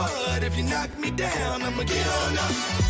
If you knock me down, I'ma get on up.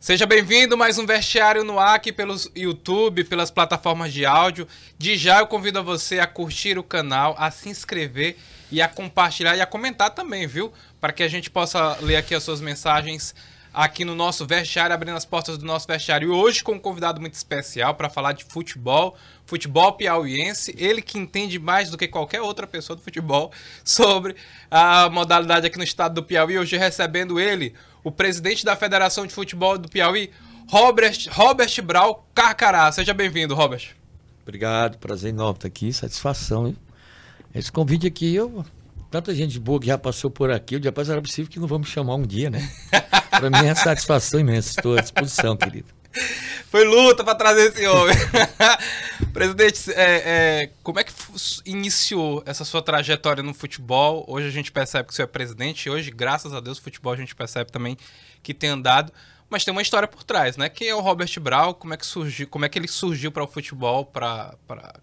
Seja bem-vindo mais um vestiário no ar aqui pelo YouTube, pelas plataformas de áudio. De já eu convido a você a curtir o canal, a se inscrever e a compartilhar e a comentar também, viu? Para que a gente possa ler aqui as suas mensagens aqui no nosso vestiário, abrindo as portas do nosso vestiário. E hoje com um convidado muito especial para falar de futebol, futebol piauiense, ele que entende mais do que qualquer outra pessoa do futebol sobre a modalidade aqui no estado do Piauí. Hoje recebendo ele, o presidente da Federação de Futebol do Piauí, Robert, Robert Brau Carcará. Seja bem-vindo, Robert. Obrigado, prazer enorme estar aqui, satisfação. Hein? Esse convite aqui, eu tanta gente boa que já passou por aqui, o dia passou, era possível que não vamos chamar um dia, né? Para mim é satisfação imensa, estou à disposição, querido. Foi luta para trazer esse homem. Presidente, é, é, como é que iniciou essa sua trajetória no futebol? Hoje a gente percebe que o senhor é presidente, e hoje, graças a Deus, o futebol a gente percebe também que tem andado. Mas tem uma história por trás, né? Quem é o Robert Brau? Como é que, surgiu, como é que ele surgiu para o futebol, para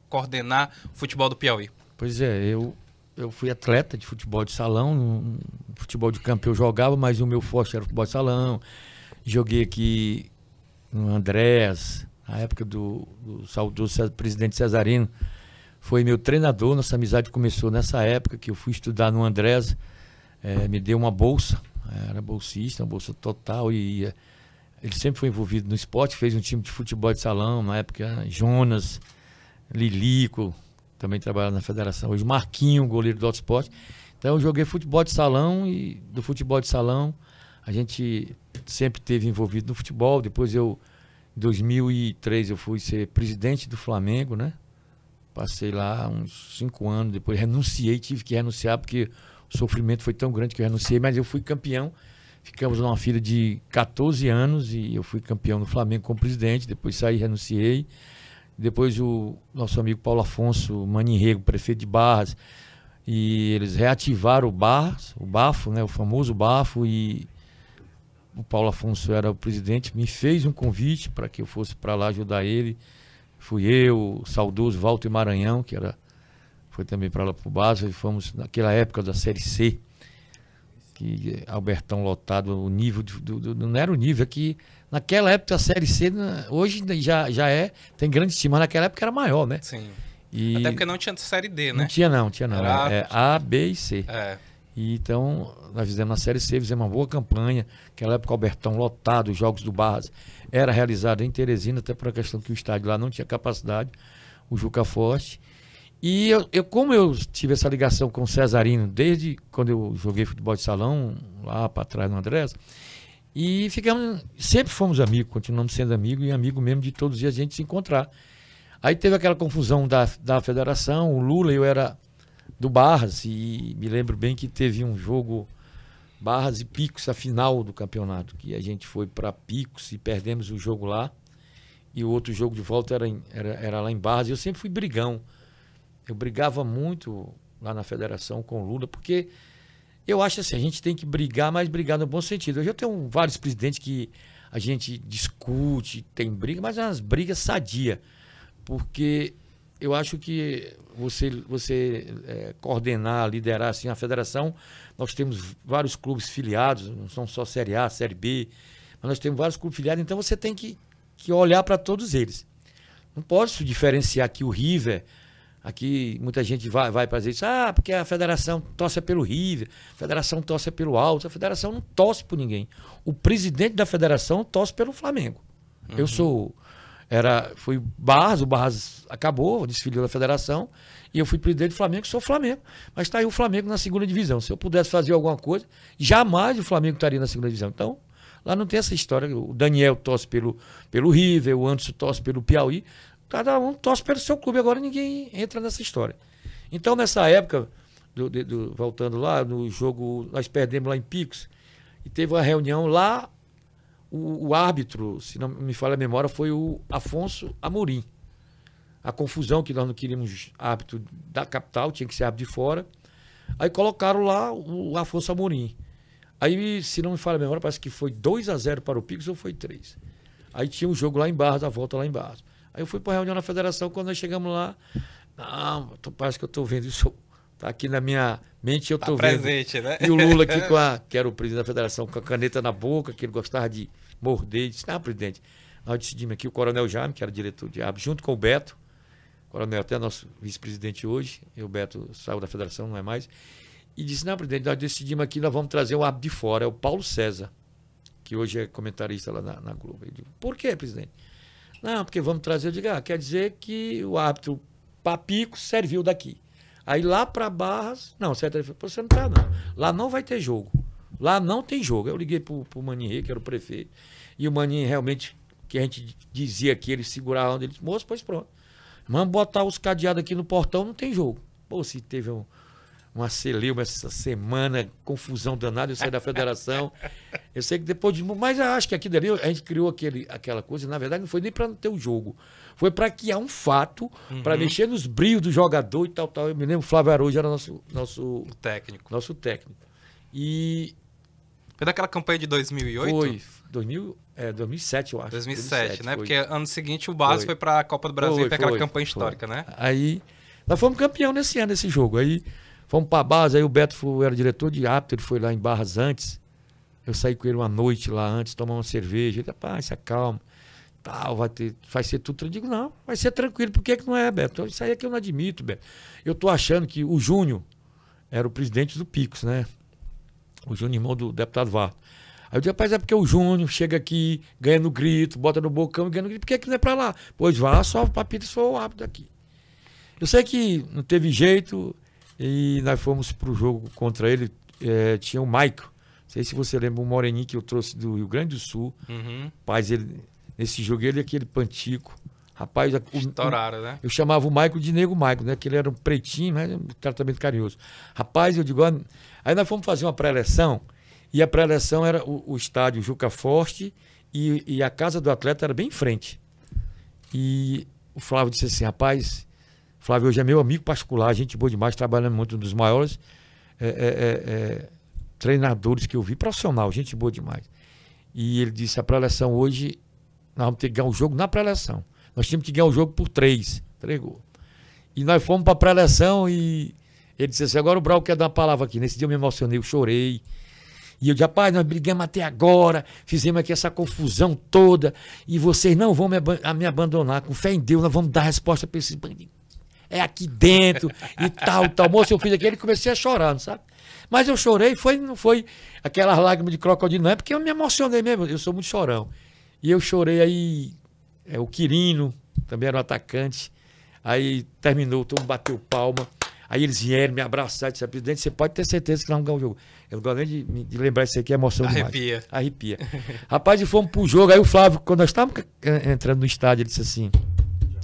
coordenar o futebol do Piauí? Pois é, eu, eu fui atleta de futebol de salão, no futebol de campo eu jogava, mas o meu forte era o futebol de salão. Joguei aqui no Andrés, na época do, do saudoso presidente Cesarino, foi meu treinador. Nossa amizade começou nessa época que eu fui estudar no Andrés, é, eh, me deu uma bolsa, era bolsista, uma bolsa total e ia, eh, ele sempre foi envolvido no esporte, fez um time de futebol de salão, na época Jonas, Lilico, também trabalhava na federação, hoje Marquinho, goleiro do esporte. Então eu joguei futebol de salão e do futebol de salão a gente sempre teve envolvido no futebol. Depois eu, em 2003, eu fui ser presidente do Flamengo, né? Passei lá uns cinco anos, depois renunciei, tive que renunciar porque o sofrimento foi tão grande que eu renunciei, mas eu fui campeão. Ficamos numa fila de 14 anos e eu fui campeão no Flamengo como presidente, depois saí, renunciei. Depois o nosso amigo Paulo Afonso maninrego prefeito de Barras, e eles reativaram o Barras, o Bafo, né, o famoso Bafo, e o Paulo Afonso era o presidente, me fez um convite para que eu fosse para lá ajudar ele. Fui eu, o saudoso Walter Maranhão, que era foi também para lá para o Baza, e fomos naquela época da Série C, que eh, Albertão lotado, o nível, do, do, não era o nível, é que naquela época a Série C, né, hoje já, já é, tem grande estima, mas naquela época era maior, né? Sim. E Até porque não tinha Série D, né? Não tinha não, tinha não. Era... É, a, B e C. É. E então, nós fizemos na Série C, fizemos uma boa campanha. aquela época, o Albertão lotado, os Jogos do Barras era realizado em Teresina, até por uma questão que o estádio lá não tinha capacidade, o Juca Forte. E eu, eu, como eu tive essa ligação com o Cesarino desde quando eu joguei futebol de salão, lá para trás no Andrés, e ficamos, sempre fomos amigos, continuamos sendo amigos e amigo mesmo de todos os dias a gente se encontrar. Aí teve aquela confusão da, da federação, o Lula, eu era do Barras. E me lembro bem que teve um jogo Barras e Picos, a final do campeonato, que a gente foi para Picos e perdemos o jogo lá. E o outro jogo de volta era, em, era, era lá em Barras. E eu sempre fui brigão. Eu brigava muito lá na federação com o Lula, porque eu acho assim, a gente tem que brigar, mas brigar no bom sentido. Hoje eu tenho vários presidentes que a gente discute, tem briga, mas é umas brigas sadia. Porque eu acho que você, você é, coordenar, liderar assim a federação, nós temos vários clubes filiados, não são só Série A, Série B, mas nós temos vários clubes filiados, então você tem que, que olhar para todos eles. Não posso diferenciar que o River, aqui muita gente vai, vai para dizer isso, ah, porque a federação torce é pelo River, a federação torce é pelo Alto, a federação não torce por ninguém. O presidente da federação torce pelo Flamengo. Uhum. Eu sou era, fui Barras, o Barras acabou, desfilou da federação, e eu fui presidente do Flamengo, sou Flamengo. Mas está aí o Flamengo na segunda divisão. Se eu pudesse fazer alguma coisa, jamais o Flamengo estaria na segunda divisão. Então, lá não tem essa história. O Daniel torce pelo, pelo River, o Anderson torce pelo Piauí. Cada um torce pelo seu clube. Agora ninguém entra nessa história. Então, nessa época, do, do, voltando lá, no jogo, nós perdemos lá em Picos, e teve uma reunião lá o, o, árbitro, se não me falha a memória, foi o Afonso Amorim. A confusão que nós não queríamos árbitro da capital, tinha que ser árbitro de fora. Aí colocaram lá o Afonso Amorim. Aí, se não me falha a memória, parece que foi 2 a 0 para o Pix ou foi 3. Aí tinha um jogo lá em Barra, da volta lá em Barra. Aí eu fui para a reunião na federação, quando nós chegamos lá, não, tô, parece que eu estou vendo isso, Está aqui na minha mente, eu estou tá vendo. Presente, né? E o Lula aqui com a, que era o presidente da federação, com a caneta na boca, que ele gostava de morder e disse: Não, tá, presidente, nós decidimos aqui, o Coronel Jaime, que era diretor de árbitro junto com o Beto, Coronel até nosso vice-presidente hoje, e o Beto saiu da federação, não é mais, e disse: Não, presidente, nós decidimos aqui, nós vamos trazer o árbitro de fora, é o Paulo César, que hoje é comentarista lá na, na Globo. Eu digo: Por quê, presidente? Não, porque vamos trazer. Eu digo: ah, quer dizer que o árbitro Papico serviu daqui. Aí lá para Barras, não, certo Ele falou: Você não está, não. Lá não vai ter jogo. Lá não tem jogo. Eu liguei pro, pro Manier, que era o prefeito, e o Manier realmente, que a gente dizia que ele segurava onde ele disse, moço, pois pronto. Vamos botar os cadeados aqui no portão, não tem jogo. Pô, se teve um, uma celeuma essa semana, confusão danada, eu saí da federação. Eu sei que depois de. Mas eu acho que aqui dali a gente criou aquele, aquela coisa, na verdade, não foi nem para não ter o jogo. Foi para que há um fato, uhum. para mexer nos brios do jogador e tal, tal. Eu me lembro, Flávio Araújo era nosso. nosso o técnico. Nosso técnico. E foi daquela campanha de 2008? Foi. 2000, é, 2007, eu acho. 2007, 2007 né? Foi. Porque ano seguinte o Barça foi, foi para a Copa do Brasil foi, foi aquela campanha histórica, né? Aí nós fomos campeão nesse ano, nesse jogo. Aí fomos para a base, aí o Beto foi, era diretor de apto, ele foi lá em Barras antes. Eu saí com ele uma noite lá antes, tomar uma cerveja. Ele, rapaz, se acalma. Tal, vai, ter, vai ser tudo. Eu digo, não, vai ser tranquilo. Por que, é que não é, Beto? Isso aí é que eu não admito, Beto. Eu tô achando que o Júnior era o presidente do Picos, né? o Júnior, irmão do deputado Varto. Aí eu disse, rapaz, é porque o Júnior chega aqui, ganha no grito, bota no bocão e ganha no grito, por que, é que não é pra lá? Pois vá, só o papito se for rápido aqui. Eu sei que não teve jeito e nós fomos pro jogo contra ele, é, tinha o Maico, não sei se você lembra, o moreninho que eu trouxe do Rio Grande do Sul, uhum. Paz, ele, nesse jogo ele aquele pantico, Rapaz, estouraram, o, né? Eu chamava o Maico de Nego Maico, né? Que ele era um pretinho, mas um tratamento carinhoso. Rapaz, eu digo, ah, aí nós fomos fazer uma pré-eleção e a pré-eleção era o, o, estádio Juca Forte e, e a casa do atleta era bem em frente. E o Flávio disse assim, rapaz, Flávio hoje é meu amigo particular, gente boa demais, trabalhando muito, um dos maiores é, é, é, é treinadores que eu vi, profissional, gente boa demais. E ele disse, a pré-eleção hoje, nós vamos ter que ganhar um jogo na pré-eleção. Nós tínhamos que ganhar o jogo por três. Entregou. E nós fomos para a pré-eleção e ele disse assim: agora o Brau quer dar uma palavra aqui. Nesse dia eu me emocionei, eu chorei. E eu disse, rapaz, nós brigamos até agora, fizemos aqui essa confusão toda, e vocês não vão me, ab me abandonar. Com fé em Deus, nós vamos dar resposta para esses bandidos. É aqui dentro, e tal, tal. Moço, eu fiz aquele e comecei a chorar, não sabe? Mas eu chorei, foi, não foi aquelas lágrimas de crocodilo, não é porque eu me emocionei mesmo, eu sou muito chorão. E eu chorei aí, é, o Quirino, também era um atacante. Aí terminou, todo mundo bateu palma. Aí eles vieram me abraçar, disseram, presidente, você pode ter certeza que nós vamos ganhar o jogo. Eu gosto nem de, de lembrar isso aqui, é emoção Arrepia. demais. Arrepia. Rapaz, e fomos pro jogo. Aí o Flávio, quando nós estávamos entrando no estádio, ele disse assim,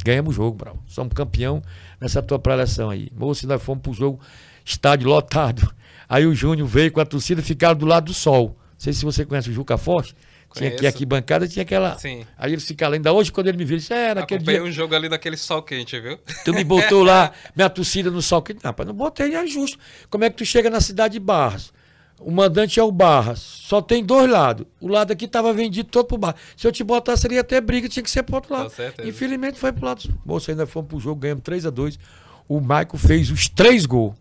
ganhamos o jogo, Brau. Somos campeão nessa tua preleção aí. Moço, nós fomos pro jogo, estádio lotado. Aí o Júnior veio com a torcida, ficaram do lado do sol. Não sei se você conhece o Juca Forte. Tinha aqui bancada, tinha aquela. Sim. Aí ele ficava ainda hoje, quando ele me viu, ele disse: É, naquele dia. um jogo ali daquele sol quente, viu? Tu me botou lá, minha torcida no sol quente. Não, rapaz, não botei, é justo. Como é que tu chega na cidade de Barras? O mandante é o Barras. Só tem dois lados. O lado aqui estava vendido todo pro Barras. Se eu te botar, seria até briga, tinha que ser pro outro lado. Infelizmente foi pro lado. Moça, ainda fomos pro jogo, ganhamos 3 a 2 O Maico fez os três gols.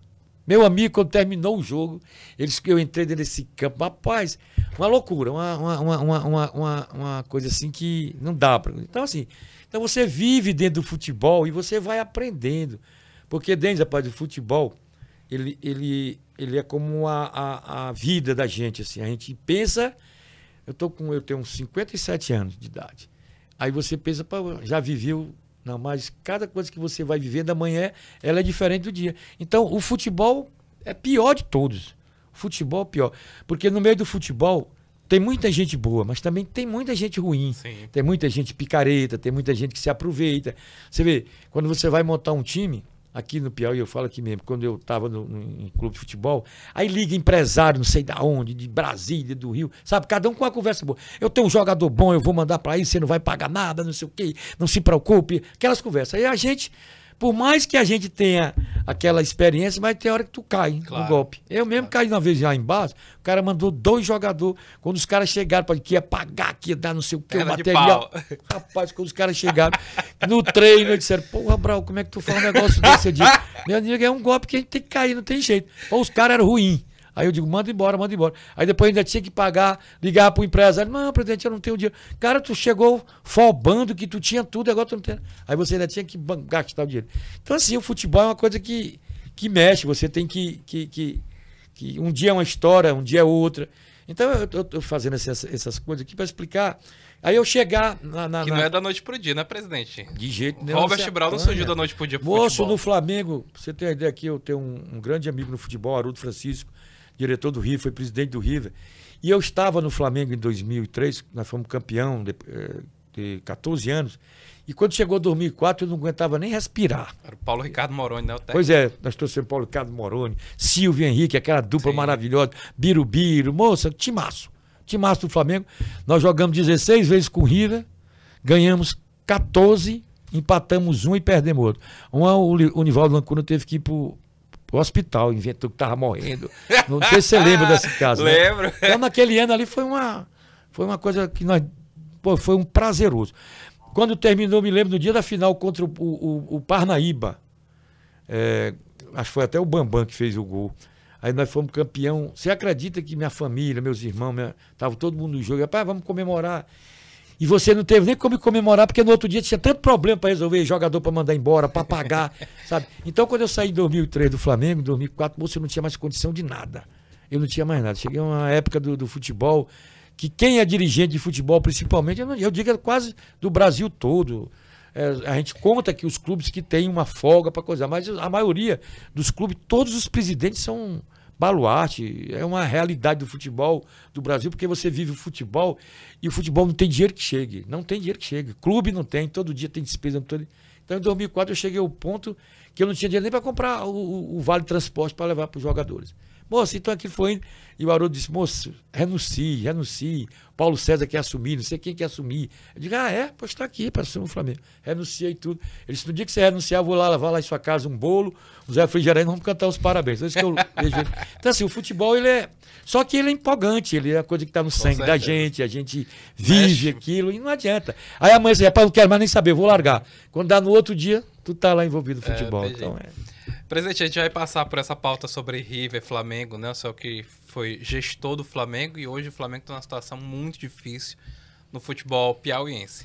Meu amigo, quando terminou o jogo, eles, eu entrei nesse campo, rapaz, uma loucura, uma, uma, uma, uma, uma, coisa assim que não dá para. Então, assim, então você vive dentro do futebol e você vai aprendendo. Porque dentro, rapaz, do futebol, ele, ele, ele é como a, a, a vida da gente, assim. A gente pensa, eu tô com, eu tenho uns 57 anos de idade. Aí você pensa, já viveu não, mas cada coisa que você vai viver da manhã, ela é diferente do dia. Então, o futebol é pior de todos. O futebol é pior. Porque no meio do futebol, tem muita gente boa, mas também tem muita gente ruim. Sim. Tem muita gente picareta, tem muita gente que se aproveita. Você vê, quando você vai montar um time, aqui no Piauí, eu falo aqui mesmo, quando eu estava em clube de futebol, aí liga empresário, não sei da onde, de Brasília, do Rio, sabe? Cada um com uma conversa boa. Eu tenho um jogador bom, eu vou mandar para aí, você não vai pagar nada, não sei o quê, não se preocupe, aquelas conversas. Aí a gente por mais que a gente tenha aquela experiência, mas tem hora que tu cai claro. no golpe. Eu mesmo claro. caí uma vez lá embaixo, o cara mandou dois jogadores. Quando os caras chegaram, para que ia pagar, que ia dar não sei o que, o material. Rapaz, quando os caras chegaram no treino, eles disseram: Porra, Brau, como é que tu faz um negócio desse? Eu Meu amigo, é um golpe que a gente tem que cair, não tem jeito. Ou os caras eram ruins. Aí eu digo, manda embora, manda embora. Aí depois ainda tinha que pagar, ligar para o empresário. Não, presidente, eu não tenho dinheiro. Cara, tu chegou fobando que tu tinha tudo, agora tu não tem. Aí você ainda tinha que gastar o dinheiro. Então, assim, o futebol é uma coisa que, que mexe. Você tem que, que, que, que Um dia é uma história, um dia é outra. Então, eu estou fazendo essas, essas coisas aqui para explicar. Aí eu chegar na, na, Que não é da noite pro dia, né, presidente? De jeito nenhum. Robert Brown não surgiu da noite pro dia pro Moço futebol. Flamengo, você tem a ideia aqui, eu tenho um, um grande amigo no futebol, Haroldo Francisco diretor do River, foi presidente do River. E eu estava no Flamengo em 2003, nós fomos campeão de, eh, de 14 anos. E quando chegou 2004, eu não aguentava nem respirar. Era o Paulo Ricardo Moroni, né? O pois é, nós trouxemos Paulo Ricardo Moroni, Silvio Henrique, aquela dupla Sim. maravilhosa, Birubiru, moça, timaço. Timaço do Flamengo. Nós jogamos 16 vezes com o River, ganhamos 14, empatamos um e perdemos outro. Um, o Univaldo Lancuna teve que ir o hospital, inventou que tava morrendo. Não sei se você lembra desse ah, caso. Né? Lembro. Né? Então, naquele ano ali foi uma, foi uma coisa que nós. Pô, foi um prazeroso. Quando terminou, me lembro do dia da final contra o, o, o Parnaíba. É, acho que foi até o Bambam que fez o gol. Aí nós fomos campeão. Você acredita que minha família, meus irmãos, estava tava todo mundo no jogo? Rapaz, vamos comemorar. E você não teve nem como comemorar, porque no outro dia tinha tanto problema para resolver, jogador para mandar embora, para pagar, sabe? Então, quando eu saí em 2003 do Flamengo, em 2004, moço, eu não tinha mais condição de nada. Eu não tinha mais nada. Cheguei a uma época do, do futebol que quem é dirigente de futebol, principalmente, eu, não, eu digo é quase do Brasil todo. É, a gente conta que os clubes que têm uma folga para coisar, mas a maioria dos clubes, todos os presidentes são baluarte, é uma realidade do futebol do Brasil, porque você vive o futebol e o futebol não tem dinheiro que chegue. Não tem dinheiro que chegue. Clube não tem, todo dia tem despesa. Então, em 2004, eu cheguei ao ponto que eu não tinha dinheiro nem para comprar o, o, o vale transporte para levar para os jogadores. Moço, então aquilo foi. E o Haroldo disse: moço, renuncie, renuncie. Paulo César quer assumir, não sei quem quer assumir. Eu digo: ah, é? Pois está aqui para assumir o Flamengo. Renunciei tudo. Ele disse: no dia que você renunciar, vou lá lavar lá em sua casa um bolo, os refrigerantes, vamos cantar os parabéns. Então, isso que eu então, assim, o futebol, ele é. Só que ele é empolgante, ele é a coisa que está no sangue da gente, a gente vive Mexe. aquilo e não adianta. Aí amanhã você, rapaz, não quero mais nem saber, vou largar. Quando dá no outro dia, tu tá lá envolvido no é, futebol. Então é, então, é. Presidente, a gente vai passar por essa pauta sobre River, Flamengo, né? Só que foi gestor do Flamengo e hoje o Flamengo está numa situação muito difícil no futebol piauiense.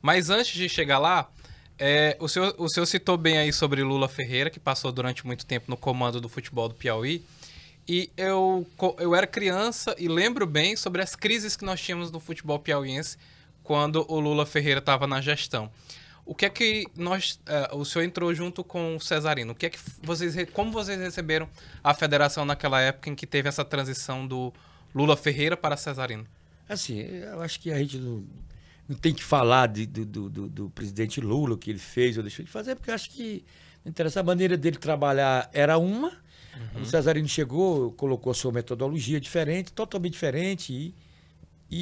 Mas antes de chegar lá, é, o, senhor, o senhor citou bem aí sobre Lula Ferreira, que passou durante muito tempo no comando do futebol do Piauí. E eu, eu era criança e lembro bem sobre as crises que nós tínhamos no futebol piauiense quando o Lula Ferreira estava na gestão. O que é que nós. Uh, o senhor entrou junto com o Cesarino. O que é que vocês. Como vocês receberam a federação naquela época em que teve essa transição do Lula Ferreira para Cesarino? Assim, eu acho que a gente não, não tem que falar de, do, do, do, do, presidente Lula, o que ele fez ou deixou de fazer, porque eu acho que não interessa. A maneira dele trabalhar era uma. Uhum. O Cesarino chegou, colocou a sua metodologia diferente, totalmente diferente, e,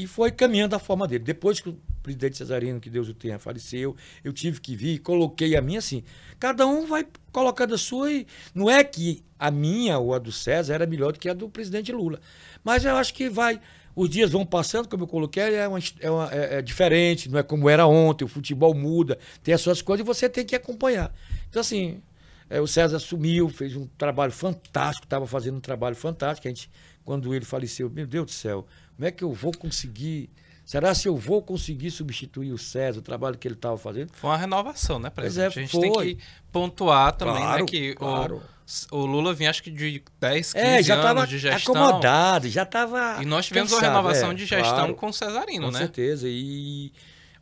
e foi caminhando da forma dele. Depois que presidente Cesarino, que Deus o tenha, faleceu. Eu tive que vir, coloquei a minha assim. Cada um vai colocando a sua e. Não é que a minha ou a do César era melhor do que a do presidente Lula. Mas eu acho que vai. Os dias vão passando, como eu coloquei, é, uma, é, uma, é, é diferente, não é como era ontem, o futebol muda, tem as suas coisas e você tem que acompanhar. Então, assim, é, o César sumiu, fez um trabalho fantástico, estava fazendo um trabalho fantástico. A gente, quando ele faleceu, meu Deus do céu, como é que eu vou conseguir Será se eu vou conseguir substituir o César, o trabalho que ele estava fazendo? Foi uma renovação, né, presidente? é, a gente foi. tem que pontuar também né, claro, né, que claro. o, o, Lula vinha acho que de 10, 15 é, já anos de gestão. acomodado, já estava... E nós tivemos pensado, uma renovação é, de gestão claro, com o Cesarino, com né? Com certeza, e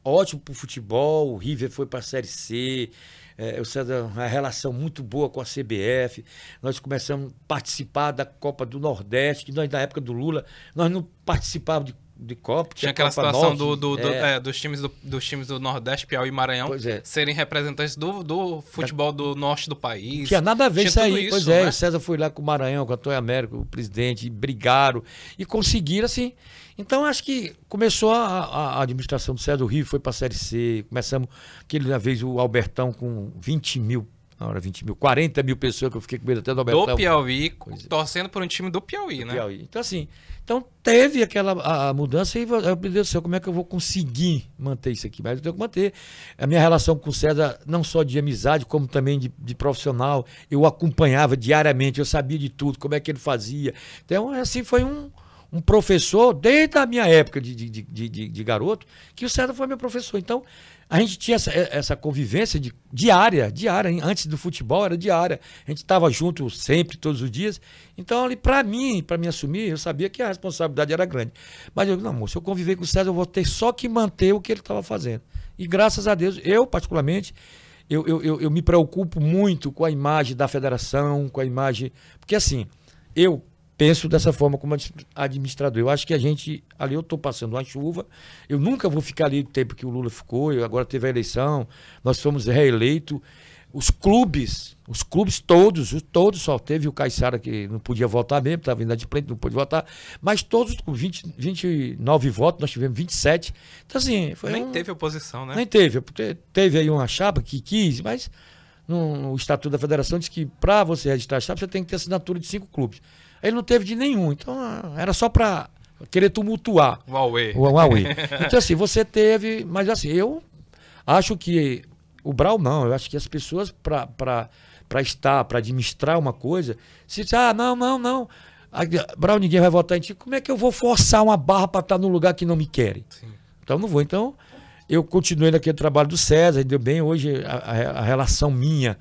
ótimo para o futebol, o River foi para a Série C, é, o César, uma relação muito boa com a CBF. Nós começamos a participar da Copa do Nordeste, que nós, na época do Lula, nós não participávamos de de Copa. Tinha é aquela Copa situação do, do, do, é. É, dos, times do, dos times do Nordeste, Piauí e Maranhão é. serem representantes do, do futebol do norte do país. Tinha nada a ver isso aí. Isso, pois é, né? o César foi lá com o Maranhão, com o Antônio Américo, o presidente, e brigaram e conseguiram, assim. Então, acho que começou a, a, a administração do César do Rio, foi para a Série C, começamos aquele vez o Albertão com 20 mil na hora, 20 mil, 40 mil pessoas que eu fiquei com medo até do Albertão. Do Piauí, coisa. É. torcendo por um time do Piauí, do né? Piauí. Então, assim, então teve aquela a, a mudança e, meu Deus do céu, como é que eu vou conseguir manter isso aqui? Mas eu tenho que manter. A minha relação com o César, não só de amizade, como também de, de profissional, eu acompanhava diariamente, eu sabia de tudo, como é que ele fazia. Então, assim, foi um, um professor, desde a minha época de, de, de, de, de garoto, que o César foi meu professor. Então, a gente tinha essa, eh, essa convivência de, diária, diária. Antes do futebol era diária. A gente estava junto sempre, todos os dias. Então, ali, para mim, para me assumir, eu sabia que a responsabilidade era grande. Mas eu, não, amor, se eu conviver com o César, eu vou ter só que manter o que ele estava fazendo. E graças a Deus, eu, particularmente, eu, eu, eu, eu me preocupo muito com a imagem da federação, com a imagem. Porque assim, eu, penso dessa forma como administrador. Eu acho que a gente, ali eu estou passando uma chuva, eu nunca vou ficar ali o tempo que o Lula ficou, eu, agora teve a eleição, nós fomos reeleitos. Os clubes, os clubes todos, todos, só teve o Caixara que não podia votar mesmo, estava indo de frente, não pôde votar, mas todos com 20, 29 votos, nós tivemos 27. Então, assim, Nem um, teve oposição, né? Nem teve. Teve aí uma chapa que quis, mas no, no Estatuto da Federação diz que para você registrar a chapa, você tem que ter assinatura de cinco clubes. Ele não teve de nenhum. Então ah, era só para querer tumultuar. Huawei. O Huawei. Então assim, você teve, mas assim, eu acho que o Brau não, eu acho que as pessoas para estar, para administrar uma coisa, se diz, ah, não, não, não, Brau ninguém vai votar em ti, como é que eu vou forçar uma barra para estar no lugar que não me querem? Sim. Então não vou. Então eu continuei naquele trabalho do César, deu bem hoje a, a, a relação minha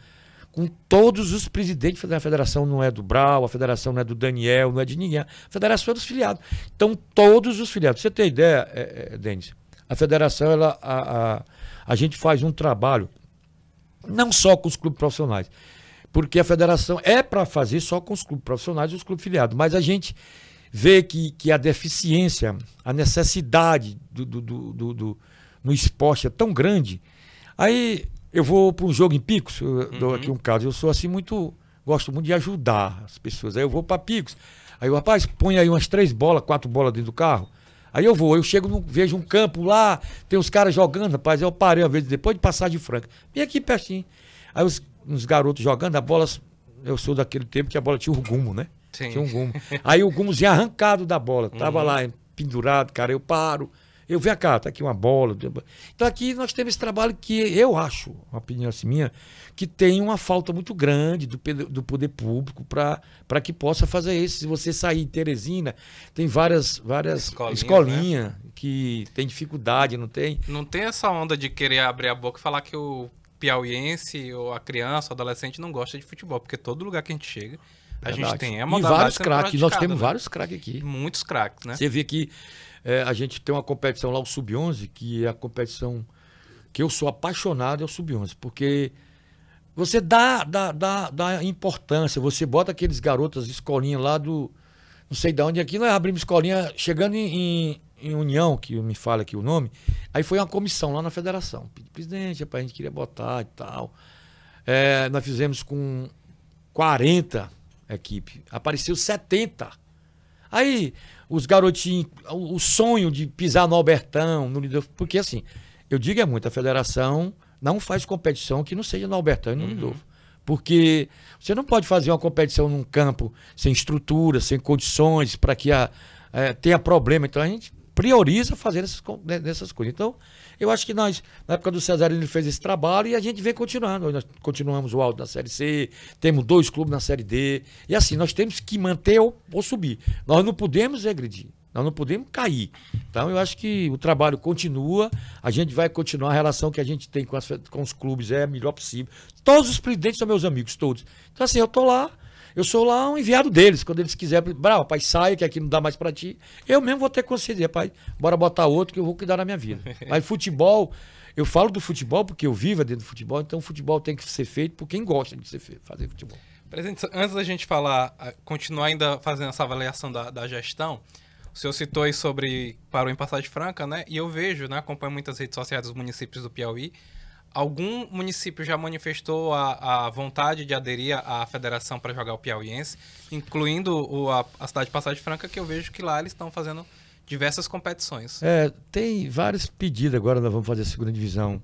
com todos os presidentes. A federação não é do Brau, a federação não é do Daniel, não é de ninguém. A federação é dos filiados. Então, todos os filiados. Você tem ideia, é, é, Denis? A federação, ela, a, a, a gente faz um trabalho não só com os clubes profissionais, porque a federação é para fazer só com os clubes profissionais e os clubes filiados, mas a gente vê que, que a deficiência, a necessidade do, do, do, do, do no esporte é tão grande. Aí eu vou para um jogo em Picos, eu uhum. dou aqui um caso. Eu sou assim muito. Gosto muito de ajudar as pessoas. Aí eu vou para Picos. Aí o rapaz põe aí umas três bolas, quatro bolas dentro do carro. Aí eu vou, eu chego, no, vejo um campo lá, tem uns caras jogando, rapaz. Eu parei uma vez, depois de passar de franca. Vem aqui pertinho. Aí os, uns garotos jogando, a bola. Eu sou daquele tempo que a bola tinha o gumo, né? Sim. Tinha um gumo. Aí o gumozinho arrancado da bola. Tava uhum. lá pendurado, cara. Eu paro. Eu a cá, tá aqui uma bola. Então aqui nós temos esse trabalho que eu acho, uma opinião assim minha, que tem uma falta muito grande do, do poder público para que possa fazer isso. Se você sair em Teresina, tem várias, várias escolinhas escolinha né? que tem dificuldade, não tem? Não tem essa onda de querer abrir a boca e falar que o piauiense ou a criança, o adolescente não gosta de futebol, porque todo lugar que a gente chega a Verdade. gente tem é E vários craques, nós né? temos né? vários craques aqui. Muitos craques, né? Você vê que é, a gente tem uma competição lá, o Sub-11, que é a competição que eu sou apaixonado, é o Sub-11, porque você dá, dá, dá, dá importância, você bota aqueles garotos, escolinha lá do. Não sei de onde aqui, nós é abrimos escolinha, chegando em, em, em União, que me fala aqui o nome, aí foi uma comissão lá na federação. Presidente, rapaz, a gente queria botar e tal. É, nós fizemos com 40 equipe. Apareceu 70. Aí os garotinhos, o sonho de pisar no Albertão, no Lidolfo, porque assim, eu digo é muito, a federação não faz competição que não seja no Albertão e no uhum. Porque você não pode fazer uma competição num campo sem estrutura, sem condições, para que a, é, tenha problema. Então a gente prioriza fazer essas, né, nessas coisas. Então, eu acho que nós, na época do Cesarino, ele fez esse trabalho e a gente vem continuando. Nós continuamos o alto na Série C, temos dois clubes na Série D. E assim, nós temos que manter ou, ou subir. Nós não podemos regredir. Nós não podemos cair. Então, eu acho que o trabalho continua, a gente vai continuar, a relação que a gente tem com, as, com os clubes é a melhor possível. Todos os presidentes são meus amigos, todos. Então, assim, eu estou lá, eu sou lá um enviado deles. Quando eles quiserem, bravo, pai, saia, que aqui não dá mais para ti. Eu mesmo vou ter que conceder, pai, bora botar outro que eu vou cuidar da minha vida. Mas futebol, eu falo do futebol porque eu vivo dentro do futebol, então o futebol tem que ser feito por quem gosta de ser feito, fazer futebol. Presidente, antes da gente falar, continuar ainda fazendo essa avaliação da, da gestão, o senhor citou aí sobre parou em Passagem Franca, né? E eu vejo, né? Acompanho muitas redes sociais dos municípios do Piauí. Algum município já manifestou a, a vontade de aderir à federação para jogar o Piauiense, incluindo o, a, a cidade de Passagem Franca, que eu vejo que lá eles estão fazendo diversas competições. É, tem vários pedidos agora, nós vamos fazer a segunda divisão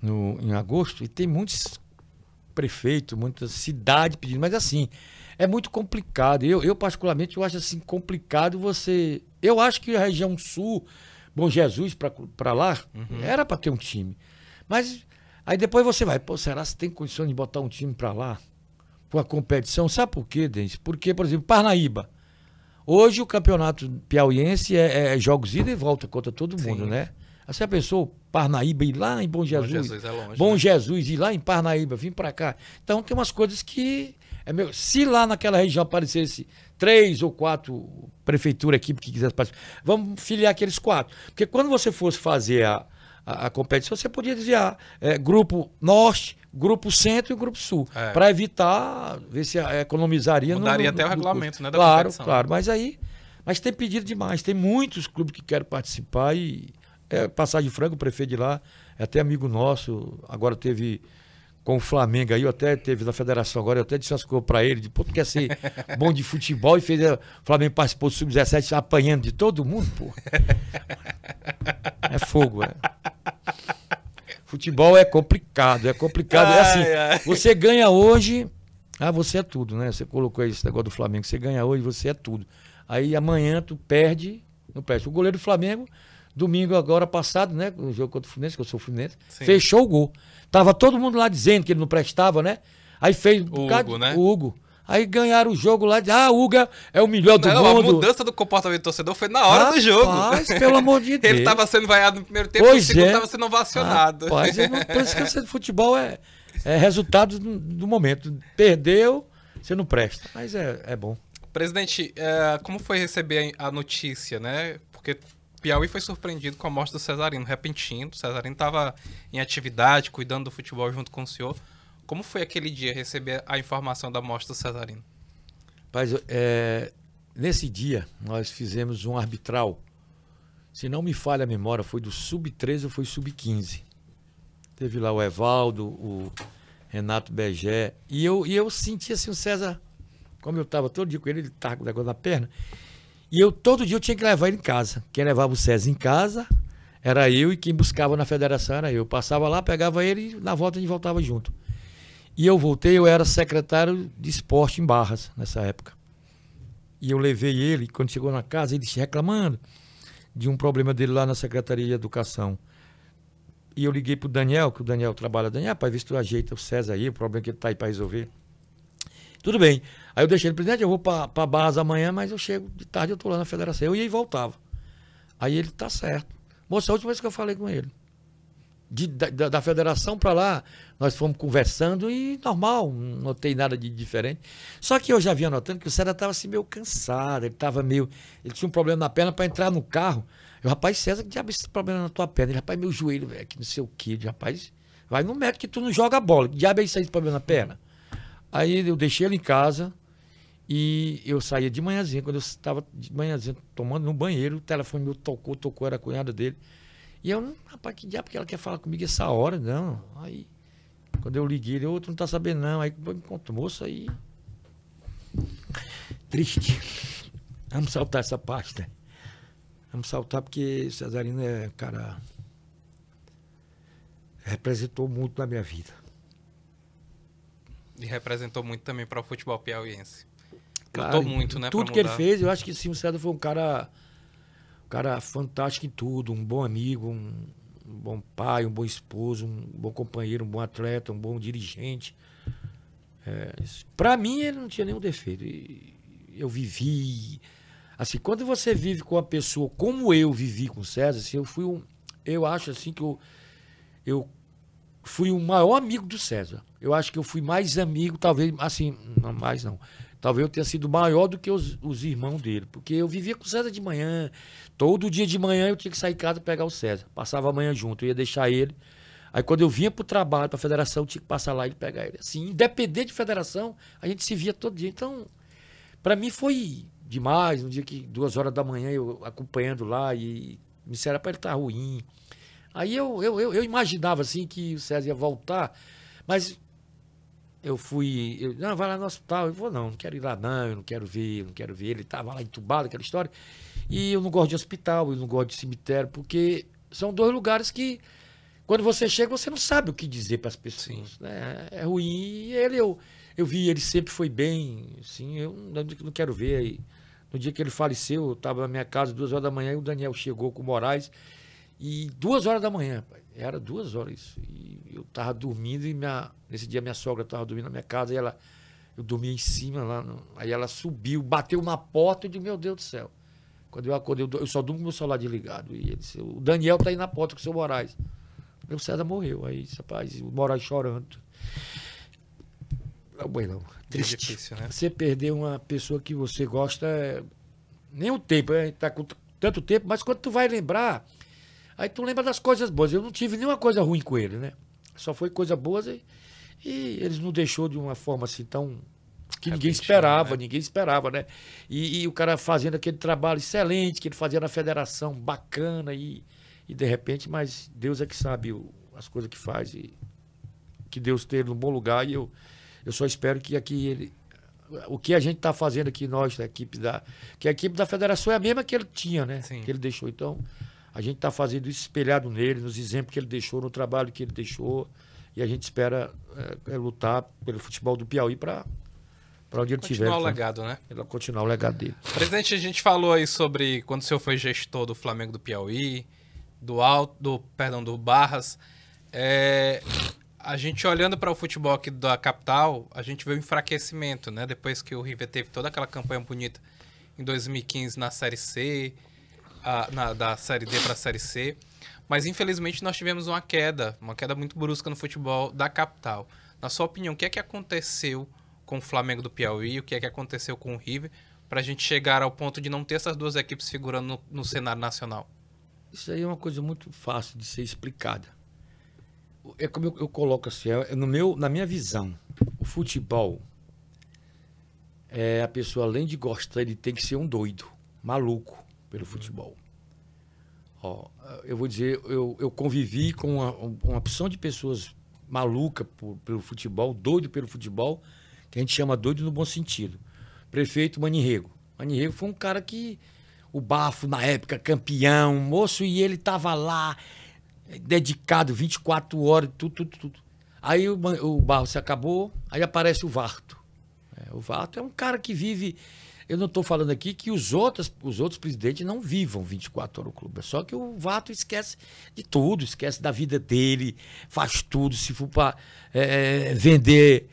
no, em agosto, e tem muitos prefeitos, muitas cidades pedindo, mas assim, é muito complicado. Eu, eu, particularmente, eu acho assim complicado você. Eu acho que a região sul, Bom Jesus para lá, uhum. era para ter um time. Mas Aí depois você vai, pô, será que tem condição de botar um time para lá? Com a competição? Sabe por quê, Denis? Porque, por exemplo, Parnaíba. Hoje o campeonato piauiense é, é, é jogos ida e volta contra todo mundo, Sim. né? Aí você pensou, Parnaíba ir lá em Bom Jesus. Bom Jesus, é longe, Bom né? Jesus ir lá em Parnaíba, vir para cá. Então tem umas coisas que. É se lá naquela região aparecesse três ou quatro prefeitura, equipe que quisesse participar, vamos filiar aqueles quatro. Porque quando você fosse fazer a, a, a competição, você podia desviar é, grupo norte, grupo centro e grupo sul, é. para evitar, ver se é, economizaria. Mudaria no, no, até o regulamento, né? claro, competição. claro. Mas aí, mas tem pedido demais, tem muitos clubes que querem participar e é, passar de frango, o prefeito de lá é até amigo nosso, agora teve com o Flamengo aí, eu até teve na federação agora, eu até disse umas coisas pra ele, de pô, tu quer ser bom de futebol e fez. Eh, o Flamengo participou do Sub-17 tá apanhando de todo mundo, pô. É fogo, né? Futebol é complicado, é complicado. É ai, é assim, ai. você ganha hoje, ah, você é tudo, né? Você colocou esse negócio do Flamengo, você ganha hoje, você é tudo. Aí amanhã tu perde, não perde O goleiro do Flamengo Domingo agora passado, né? O jogo contra o Fluminense, que eu sou Fluminense, Sim. fechou o gol. Tava todo mundo lá dizendo que ele não prestava, né? Aí fez o, cara, Hugo, né? o Hugo. Aí ganharam o jogo lá, de, ah, o Hugo é, é o melhor do não, mundo. A mudança do comportamento do torcedor foi na hora Rapaz, do jogo. Mas, pelo amor de Deus. Ele tava sendo vaiado no primeiro tempo, pois o segundo estava é. sendo ovacionado. Rapaz, eu não penso que futebol é, é resultado do, do, momento. Perdeu, você não presta. Mas é, é bom. Presidente, é, como foi receber a notícia, né? Porque Piauí foi surpreendido com a morte do Cesarino, repentino. O Cesarino estava em atividade, cuidando do futebol junto com o senhor. Como foi aquele dia receber a informação da morte do Cesarino? Paz, é, nesse dia nós fizemos um arbitral. Se não me falha a memória, foi do sub-13 ou foi sub-15. Teve lá o Evaldo, o Renato Begé. E eu, e eu senti assim o César, como eu estava todo dia com ele, ele estava com o negócio na perna. E eu todo dia eu tinha que levar ele em casa. Quem levava o César em casa era eu e quem buscava na federação era eu. passava lá, pegava ele e na volta a gente voltava junto. E eu voltei, eu era secretário de esporte em Barras nessa época. E eu levei ele, quando chegou na casa, ele disse reclamando de um problema dele lá na Secretaria de Educação. E eu liguei pro Daniel, que o Daniel trabalha, Daniel, ah, pai, vê se tu ajeita o César aí, o problema é que ele tá aí para resolver. Tudo bem. Aí eu deixei ele, presidente, eu vou para Barras amanhã, mas eu chego de tarde, eu tô lá na federação. Eu ia e voltava. Aí ele, tá certo. Moça, a última vez que eu falei com ele. De, da, da, federação para lá, nós fomos conversando e normal, não notei nada de diferente. Só que eu já vinha notando que o César estava assim, meio cansado, ele estava meio. Ele tinha um problema na perna para entrar no carro. Eu, rapaz, César, que diabo esse problema na tua perna? Ele, rapaz, meu joelho, velho, que não sei o quê. rapaz, vai no médico que tu não joga bola. Que diabo é isso aí de problema na perna? Aí eu deixei ela em casa e eu saía de manhãzinha. Quando eu estava de manhãzinha tomando no banheiro, o telefone meu tocou, tocou, era a cunhada dele. E eu, hum, rapaz, que diabo que ela quer falar comigo essa hora? Não. Aí, quando eu liguei, ele, outro não tá sabendo não. Aí, me conta, moço, aí... Triste. Vamos saltar essa parte, né? Vamos saltar porque Cesarino é, cara, representou muito na minha vida. E representou muito também para o futebol piauiense. Cara, Lutou muito, né? Tudo que ele fez, eu acho que Simo César foi um cara, um cara fantástico em tudo, um bom amigo, um, um bom pai, um bom esposo, um bom companheiro, um bom atleta, um bom dirigente. É, para mim ele não tinha nenhum defeito. Eu vivi assim, quando você vive com uma pessoa como eu vivi com César, assim, eu fui um eu acho assim que eu, eu fui o maior amigo do César. Eu acho que eu fui mais amigo, talvez, assim, não mais não. Talvez eu tenha sido maior do que os, os irmãos dele, porque eu vivia com o César de manhã. Todo dia de manhã eu tinha que sair de casa pegar o César. Passava a manhã junto, eu ia deixar ele. Aí quando eu vinha para o trabalho, para a federação, eu tinha que passar lá e pegar ele. Assim, independente de federação, a gente se via todo dia. Então, para mim foi demais. Um dia que duas horas da manhã eu acompanhando lá e me disseram para ele tá ruim. Aí eu, eu, eu, eu imaginava assim que o César ia voltar, mas eu fui. Eu, não, vai lá no hospital. Eu vou, não, não quero ir lá, não, eu não quero ver, eu não quero ver. Ele estava lá entubado, aquela história. E eu não gosto de hospital, eu não gosto de cemitério, porque são dois lugares que, quando você chega, você não sabe o que dizer para as pessoas. Né? É ruim. E ele, eu, eu vi, ele sempre foi bem, assim, eu não, não quero ver. no dia que ele faleceu, eu estava na minha casa, duas horas da manhã, e o Daniel chegou com o Moraes e duas horas da manhã, pai. Era duas horas isso. E eu tava dormindo e minha, nesse dia minha sogra tava dormindo na minha casa e ela. Eu dormia em cima lá. No, aí ela subiu, bateu uma porta e disse, meu Deus do céu. Quando eu acordei, eu, eu só durmo com meu celular desligado. E ele disse, o Daniel tá aí na porta com o seu Moraes. meu o César morreu. Aí, rapaz, o Moraes chorando. Não, bem, não. Triste. Difícil, né? Você perder uma pessoa que você gosta. É... Nem o tempo, né? Tá com tanto tempo, mas quando tu vai lembrar Aí tu lembra das coisas boas. Eu não tive nenhuma coisa ruim com ele, né? Só foi coisa boa e, e eles não deixou de uma forma assim tão. Que é ninguém esperava, né? ninguém esperava, né? E, e, o cara fazendo aquele trabalho excelente que ele fazia na federação, bacana, e, e de repente, mas Deus é que sabe o, as coisas que faz e que Deus tenha no bom lugar e eu, eu só espero que aqui ele o que a gente está fazendo aqui nós da equipe da que a equipe da federação é a mesma que ele tinha né Sim. que ele deixou então a gente está fazendo isso espelhado nele, nos exemplos que ele deixou, no trabalho que ele deixou. E a gente espera é, é, lutar pelo futebol do Piauí para para onde ele continuar tiver. Continuar o né? legado, né? Ele continuar o legado dele. Presidente, a gente falou aí sobre quando o senhor foi gestor do Flamengo do Piauí, do Alto, do, perdão, do Barras. É, a gente olhando para o futebol aqui da capital, a gente vê o um enfraquecimento, né? Depois que o River teve toda aquela campanha bonita em 2015 na Série C, a, na, da Série D para a Série C. Mas infelizmente nós tivemos uma queda, uma queda muito brusca no futebol da capital. Na sua opinião, o que é que aconteceu com o Flamengo do Piauí? O que é que aconteceu com o River? Para a gente chegar ao ponto de não ter essas duas equipes figurando no, no cenário nacional. Isso aí é uma coisa muito fácil de ser explicada. É como eu, eu coloco assim, é, é no meu, na minha visão, o futebol é a pessoa além de gostar, ele tem que ser um doido, maluco pelo uhum. futebol. Ó, eu vou dizer, eu, eu convivi com uma, uma opção de pessoas maluca por, pelo futebol, doido pelo futebol, que a gente chama doido no bom sentido. Prefeito Manirrego. Manirrego foi um cara que o Bafo, na época, campeão, moço, e ele tava lá, dedicado 24 horas, tudo, tudo, tudo. Aí o, o Barro se acabou, aí aparece o Varto. É, o Varto é um cara que vive eu não estou falando aqui que os outros, os outros presidentes não vivam 24 horas no clube. É só que o Vato esquece de tudo, esquece da vida dele, faz tudo. Se for para é, é, vender,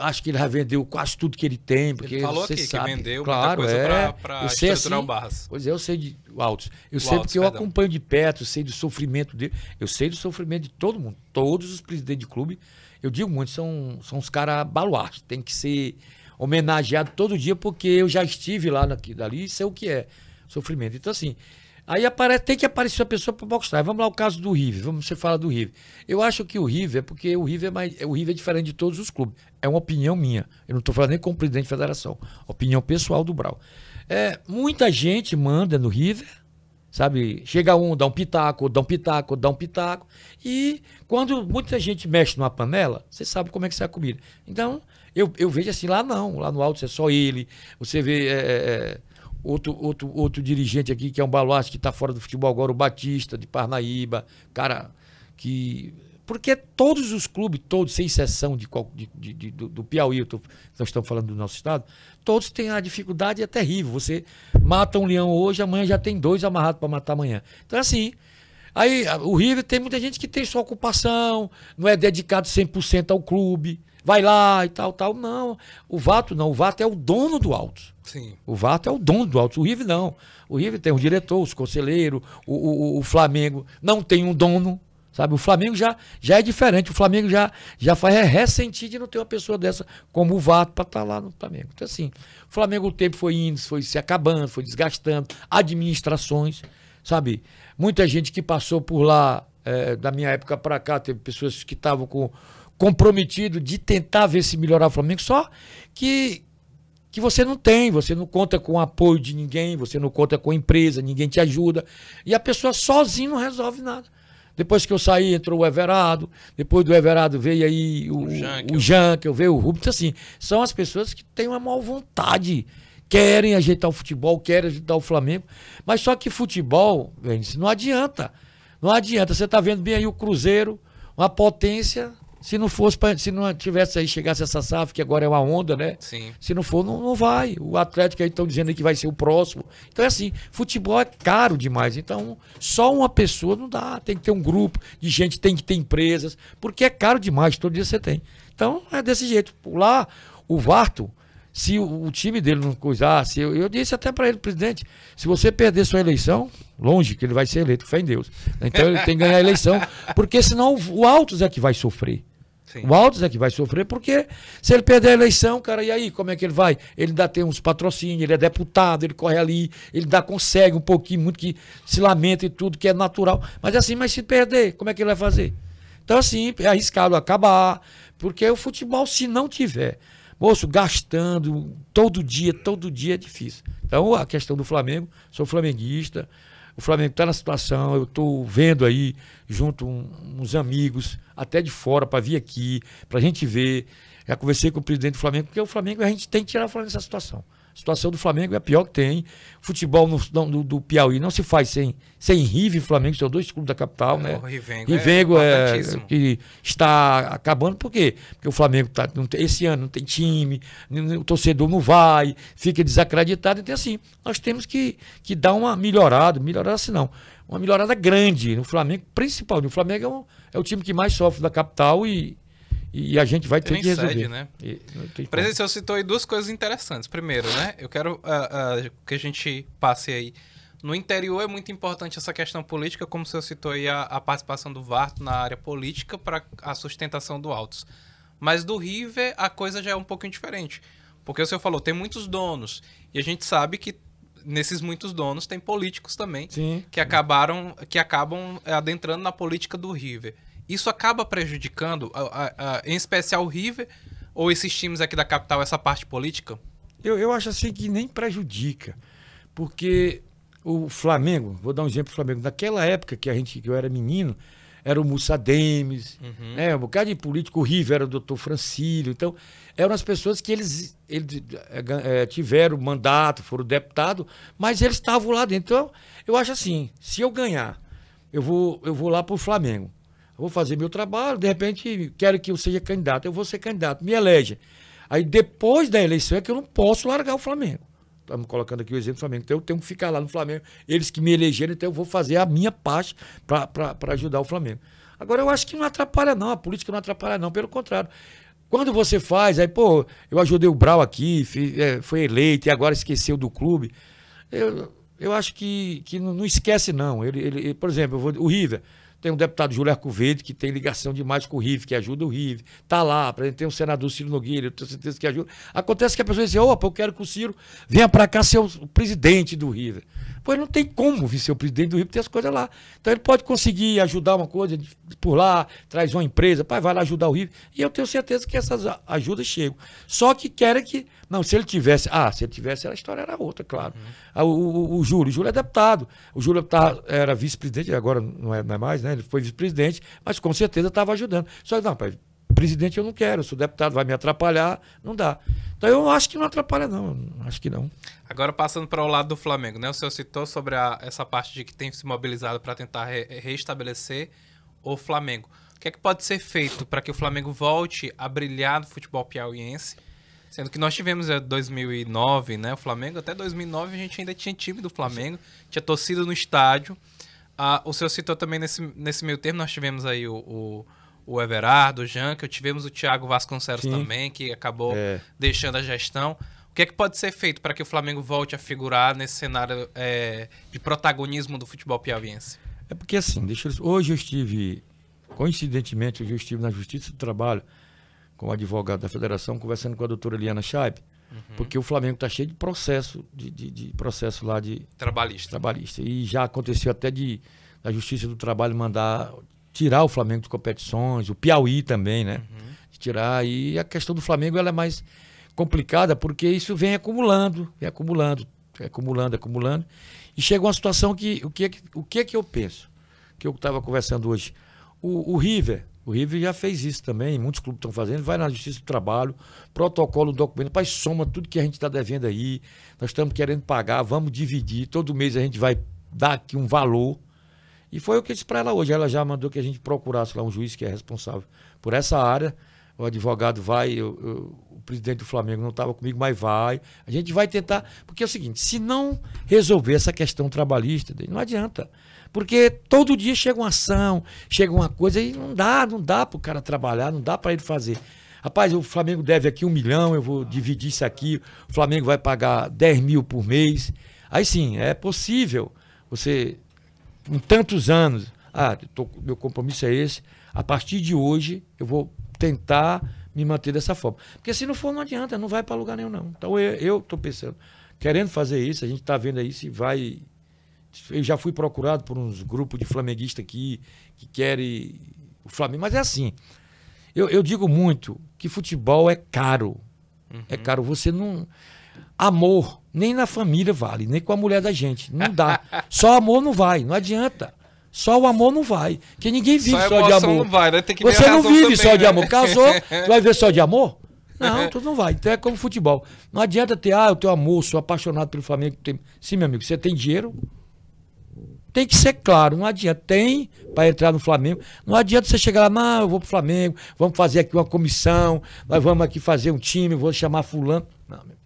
acho que ele já vendeu quase tudo que ele tem. Porque ele falou aqui sabe. que vendeu claro, muita coisa é, para estruturar assim, o Barras. Pois é, eu sei de Altos. Eu o sei porque perdão. eu acompanho de perto, eu sei do sofrimento dele. Eu sei do sofrimento de todo mundo. Todos os presidentes de clube, eu digo muito, são, são os caras baluartes. Tem que ser homenageado todo dia, porque eu já estive lá naqui, dali e sei o que é sofrimento. Então, assim, aí aparece, tem que aparecer uma pessoa para boxar. Vamos lá, o caso do River. Vamos, você fala do River. Eu acho que o River, é porque o River é, mais, o River é diferente de todos os clubes. É uma opinião minha. Eu não estou falando nem como presidente da federação. Opinião pessoal do Brau. É, muita gente manda no River, sabe? Chega um, dá um pitaco, dá um pitaco, dá um pitaco. E quando muita gente mexe numa panela, você sabe como é que sai a comida. Então, eu, eu vejo assim, lá não. Lá no alto é só ele. Você vê é, é, é, outro, outro, outro dirigente aqui, que é um baluarte que está fora do futebol agora, o Batista, de Parnaíba. Cara, que porque todos os clubes, todos, sem exceção de, de, de, do, do, Piauí, tô, nós estamos falando do nosso estado, todos têm a dificuldade, é terrível. Você mata um leão hoje, amanhã já tem dois amarrados para matar amanhã. Então, assim, aí o River tem muita gente que tem sua ocupação, não é dedicado 100% ao clube vai lá e tal, tal. Não, o Vato não, o Vato é o dono do alto Sim. O Vato é o dono do alto o Rive não. O Rive tem o diretor, os conselheiros, o, o, o Flamengo não tem um dono, sabe? O Flamengo já, já é diferente, o Flamengo já, já faz é ressentido de não ter uma pessoa dessa como o Vato para estar tá lá no Flamengo. Então assim, o Flamengo o tempo foi indo, foi se acabando, foi desgastando, administrações, sabe? Muita gente que passou por lá é, da minha época para cá, teve pessoas que estavam com comprometido de tentar ver se melhorar o Flamengo, só que, que você não tem, você não conta com o apoio de ninguém, você não conta com a empresa, ninguém te ajuda. E a pessoa sozinha não resolve nada. Depois que eu saí, entrou o Everardo, depois do Everardo veio aí o, o eu veio o Rubens, assim. São as pessoas que têm uma mal vontade, querem ajeitar o futebol, querem ajudar o Flamengo. Mas só que futebol, Vênice, não adianta. Não adianta. Você está vendo bem aí o Cruzeiro, uma potência, se não fosse, pra, se não tivesse aí, chegasse essa SAF, que agora é uma onda, né? Sim. Se não for, não, não vai. O Atlético aí estão dizendo aí que vai ser o próximo. Então é assim, futebol é caro demais. Então, só uma pessoa não dá. Tem que ter um grupo de gente, tem que ter empresas, porque é caro demais, todo dia você tem. Então, é desse jeito. Lá, o Varto, se o, o time dele não coisar eu, eu disse até para ele, presidente, se você perder sua eleição, longe que ele vai ser eleito, fé em Deus. Então ele tem que ganhar a eleição, porque senão o Altos é que vai sofrer. Sim. O Aldo é que vai sofrer, porque se ele perder a eleição, cara, e aí, como é que ele vai? Ele ainda tem uns patrocínios, ele é deputado, ele corre ali, ele ainda consegue um pouquinho, muito que se lamenta e tudo, que é natural. Mas assim, mas se perder, como é que ele vai fazer? Então, assim, é arriscado acabar, porque o futebol, se não tiver, moço, gastando todo dia, todo dia é difícil. Então, a questão do Flamengo, sou flamenguista, o Flamengo está na situação, eu estou vendo aí, junto um, uns amigos, até de fora, para vir aqui, para a gente ver. Já conversei com o presidente do Flamengo, porque o Flamengo, a gente tem que tirar o Flamengo dessa situação. A situação do Flamengo é a pior que tem. Futebol no, do, do, Piauí não se faz sem, sem River e Flamengo, são dois clubes da capital, é, né? O Rivengo, é Rivengo é, é, que está acabando. Por quê? Porque o Flamengo tá, não tem, esse ano não tem time, o torcedor não vai, fica desacreditado. Então, assim, nós temos que, que dar uma melhorada, melhorar assim não, uma melhorada grande no Flamengo, principal. O Flamengo é, um, é o time que mais sofre da capital e e a gente vai ter que resolver. Sede, né? E, Presidente, eu citou aí duas coisas interessantes. Primeiro, né? Eu quero uh, uh, que a gente passe aí. No interior é muito importante essa questão política, como o senhor citou aí, a, a participação do VART na área política para a sustentação do Autos. Mas do River a coisa já é um pouquinho diferente. Porque o senhor falou, tem muitos donos. E a gente sabe que nesses muitos donos tem políticos também Sim. que acabaram que acabam adentrando na política do River. Isso acaba prejudicando, a, a, a, em especial o River ou esses times aqui da capital, essa parte política? Eu, eu acho assim que nem prejudica. Porque o Flamengo, vou dar um exemplo do Flamengo, naquela época que a gente que eu era menino, era o Mussa Demes, uhum. né, um bocado de político, o River era o doutor Francílio. Então, eram as pessoas que eles, eles é, tiveram mandato, foram deputado, mas eles estavam lá dentro. Então, eu acho assim, se eu ganhar, eu vou, eu vou lá para o Flamengo vou fazer meu trabalho, de repente quero que eu seja candidato, eu vou ser candidato, me elege. Aí depois da eleição é que eu não posso largar o Flamengo. Estamos colocando aqui o exemplo do Flamengo. Então eu tenho que ficar lá no Flamengo. Eles que me elegeram, então eu vou fazer a minha parte para ajudar o Flamengo. Agora eu acho que não atrapalha, não. A política não atrapalha, não. Pelo contrário. Quando você faz, aí, pô, eu ajudei o Brau aqui, fui, é, foi eleito e agora esqueceu do clube. Eu, eu acho que, que não, não esquece, não. Ele, ele, por exemplo, vou, o River. Tem um deputado Júlio Arcoverde, que tem ligação demais com o RIV, que ajuda o RIV. Está lá, tem um senador Ciro Nogueira, eu tenho certeza que ajuda. Acontece que a pessoa diz, assim, opa, eu quero que o Ciro venha para cá ser o presidente do RIV. Pois não tem como o vice-presidente do Rio ter as coisas lá. Então ele pode conseguir ajudar uma coisa por lá, traz uma empresa, pai, vai lá ajudar o Rio. E eu tenho certeza que essas ajudas chegam. Só que querem que. Não, se ele tivesse. Ah, se ele tivesse, a história era outra, claro. Uhum. Ah, o, o, o, Júlio. O Júlio é deputado. O Júlio tá, era vice-presidente, agora é, não é, mais, né? Ele foi vice-presidente, mas com certeza estava ajudando. Só que não, pai, presidente eu não quero, sou deputado, vai me atrapalhar, não dá. Então eu acho que não atrapalha, não. Acho que não. Agora passando para o lado do Flamengo, né? O senhor citou sobre a, essa parte de que tem se mobilizado para tentar re reestabelecer o Flamengo. O que é que pode ser feito para que o Flamengo volte a brilhar no futebol piauiense? Sendo que nós tivemos em eh, 2009, né? O Flamengo, até 2009 a gente ainda tinha time do Flamengo, tinha torcida no estádio. Ah, o senhor citou também nesse, nesse meio termo, nós tivemos aí o, o o Everardo, o Janca, tivemos o Thiago Vasconcelos Sim. também, que acabou é. deixando a gestão. O que é que pode ser feito para que o Flamengo volte a figurar nesse cenário é, de protagonismo do futebol piauiense? É porque assim, eu... hoje eu estive, coincidentemente, hoje eu estive na Justiça do Trabalho com o advogado da federação, conversando com a doutora Eliana Scheib, uhum. porque o Flamengo está cheio de processo, de, de, de, processo lá de... Trabalhista. Trabalhista. E já aconteceu até de, da Justiça do Trabalho mandar tirar o Flamengo de competições, o Piauí também, né? Uhum. Tirar. E a questão do Flamengo ela é mais complicada porque isso vem acumulando, vem acumulando, acumulando, acumulando. E chega uma situação que o que é que, o que, é que eu penso? Que eu estava conversando hoje. O, o, River, o River já fez isso também, muitos clubes estão fazendo, vai na Justiça do Trabalho, protocolo, documento, pai, soma tudo que a gente está devendo aí, nós estamos querendo pagar, vamos dividir, todo mês a gente vai dar aqui um valor e foi o que eu disse para ela hoje. Ela já mandou que a gente procurasse lá um juiz que é responsável por essa área. O advogado vai, eu, eu, o presidente do Flamengo não estava comigo, mas vai. A gente vai tentar. Porque é o seguinte: se não resolver essa questão trabalhista, não adianta. Porque todo dia chega uma ação, chega uma coisa e não dá, não dá para o cara trabalhar, não dá para ele fazer. Rapaz, o Flamengo deve aqui um milhão, eu vou dividir isso aqui, o Flamengo vai pagar 10 mil por mês. Aí sim, é possível você em tantos anos, ah, tô, meu compromisso é esse, a partir de hoje eu vou tentar me manter dessa forma. Porque se não for, não adianta, não vai para lugar nenhum, não. Então eu estou pensando, querendo fazer isso, a gente está vendo aí se vai. Eu já fui procurado por uns grupos de flamenguistas aqui que querem o Flamengo, mas é assim. Eu, eu digo muito que futebol é caro. É uhum. É caro. Você não amor, nem na família vale, nem com a mulher da gente. Não dá. Só amor não vai, não adianta. Só o amor não vai. Que ninguém vive só, só de amor. Não vai, né? Você não vive também, só de né? amor. Casou, tu vai ver só de amor? Não, é. tu não vai. Então é como futebol. Não adianta ter, ah, eu tenho amor, sou apaixonado pelo Flamengo. Tem... Sim, meu amigo, você tem dinheiro? Tem que ser claro, não adianta. Tem para entrar no Flamengo. Não adianta você chegar lá, não, eu vou pro Flamengo, vamos fazer aqui uma comissão, nós vamos aqui fazer um time, vou chamar fulano. Não, meu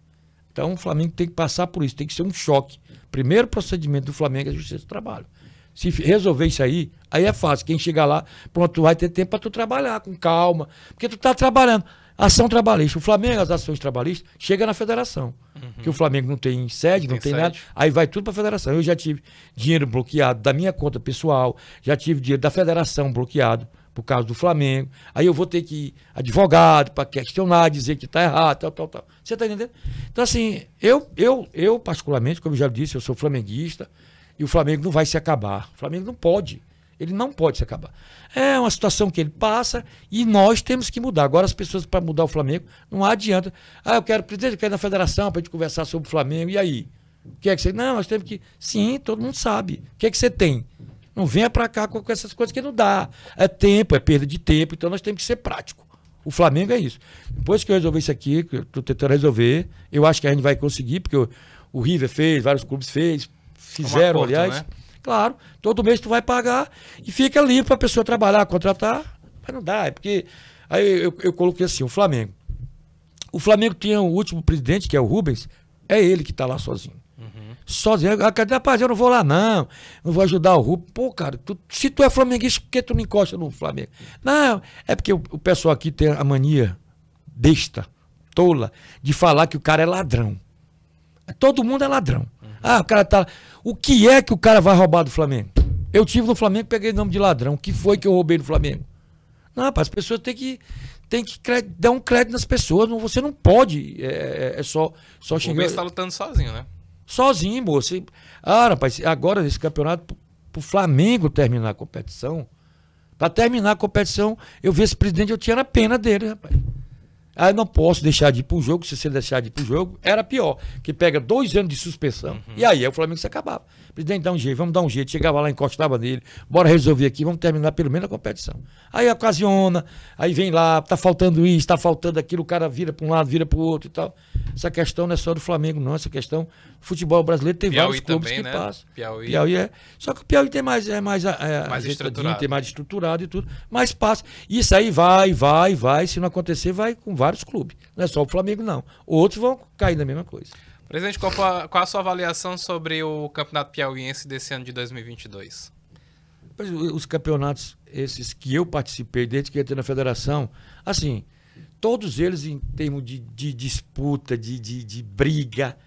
então o Flamengo tem que passar por isso, tem que ser um choque. Primeiro procedimento do Flamengo é a justiça do trabalho. Se resolver isso aí, aí é fácil. Quem chegar lá, pronto, tu vai ter tempo para tu trabalhar com calma, porque tu tá trabalhando. Ação trabalhista. O Flamengo, as ações trabalhistas, chega na federação. Uhum. Que o Flamengo não tem sede, não tem, tem nada. Aí vai tudo para a federação. Eu já tive dinheiro bloqueado da minha conta pessoal, já tive dinheiro da federação bloqueado por causa do Flamengo. Aí eu vou ter que ir advogado para questionar, dizer que está errado, tal, tal, tal. Você está entendendo? Então, assim, eu, eu, eu, particularmente, como eu já disse, eu sou flamenguista e o Flamengo não vai se acabar. O Flamengo não pode. Ele não pode se acabar. É uma situação que ele passa e nós temos que mudar. Agora, as pessoas, para mudar o Flamengo, não adianta. Ah, eu quero presidente, eu quero ir na federação para a gente conversar sobre o Flamengo. E aí? O que é que você. Não, nós temos que. Sim, todo mundo sabe. O que é que você tem? Não venha para cá com, essas coisas que não dá. É tempo, é perda de tempo, então nós temos que ser práticos. O Flamengo é isso. Depois que eu resolver isso aqui, que eu estou tentando resolver, eu acho que a gente vai conseguir, porque o, o River fez, vários clubes fez, fizeram, porta, aliás. Né? Claro, todo mês tu vai pagar e fica livre para a pessoa trabalhar, contratar. Mas não dá, é porque. Aí eu, eu coloquei assim: o Flamengo. O Flamengo tinha o último presidente, que é o Rubens, é ele que está lá sozinho sozinho. Cadê, rapaz, eu não vou lá, não. Não vou ajudar o Rubro. Pô, cara, tu, se tu é flamenguista, por que tu não encosta no Flamengo? Não, é porque o, o pessoal aqui tem a mania besta, tola, de falar que o cara é ladrão. Todo mundo é ladrão. Uhum. Ah, o cara tá. O que é que o cara vai roubar do Flamengo? Eu tive no Flamengo, peguei o nome de ladrão. O que foi que eu roubei do Flamengo? Não, rapaz, as pessoas têm que, têm que dar um crédito nas pessoas. Não, você não pode. É, é, é só, só xingar. O Ben está lutando sozinho, né? Sozinho, moço. Assim. Ah, rapaz, agora nesse campeonato, pro Flamengo terminar a competição, pra terminar a competição, eu vi esse presidente, eu tinha na pena dele, rapaz. Aí ah, não posso deixar de ir pro jogo, se você deixar de ir pro jogo, era pior, que pega dois anos de suspensão. Uhum. E aí, aí o Flamengo se acabava. Presidente, dá um jeito, vamos dar um jeito. Chegava lá, encostava nele, bora resolver aqui, vamos terminar pelo menos a competição. Aí ocasiona, aí vem lá, tá faltando isso, tá faltando aquilo, o cara vira para um lado, vira para o outro e tal. Essa questão não é só do Flamengo, não. Essa questão, futebol brasileiro tem Piauí vários clubes também, que né? passam. Piauí. Piauí é. Só que o Piauí tem mais, é mais, é, mais estruturado. tem mais estruturado e tudo, mas passa. Isso aí vai, vai, vai. Se não acontecer, vai com vários clubes. Não é só o Flamengo, não. Outros vão cair na mesma coisa. Presidente, qual a, qual a sua avaliação sobre o campeonato piauiense desse ano de 2022? Os campeonatos esses que eu participei desde que entrei na federação, assim, todos eles em termos de, de disputa, de, de, de briga,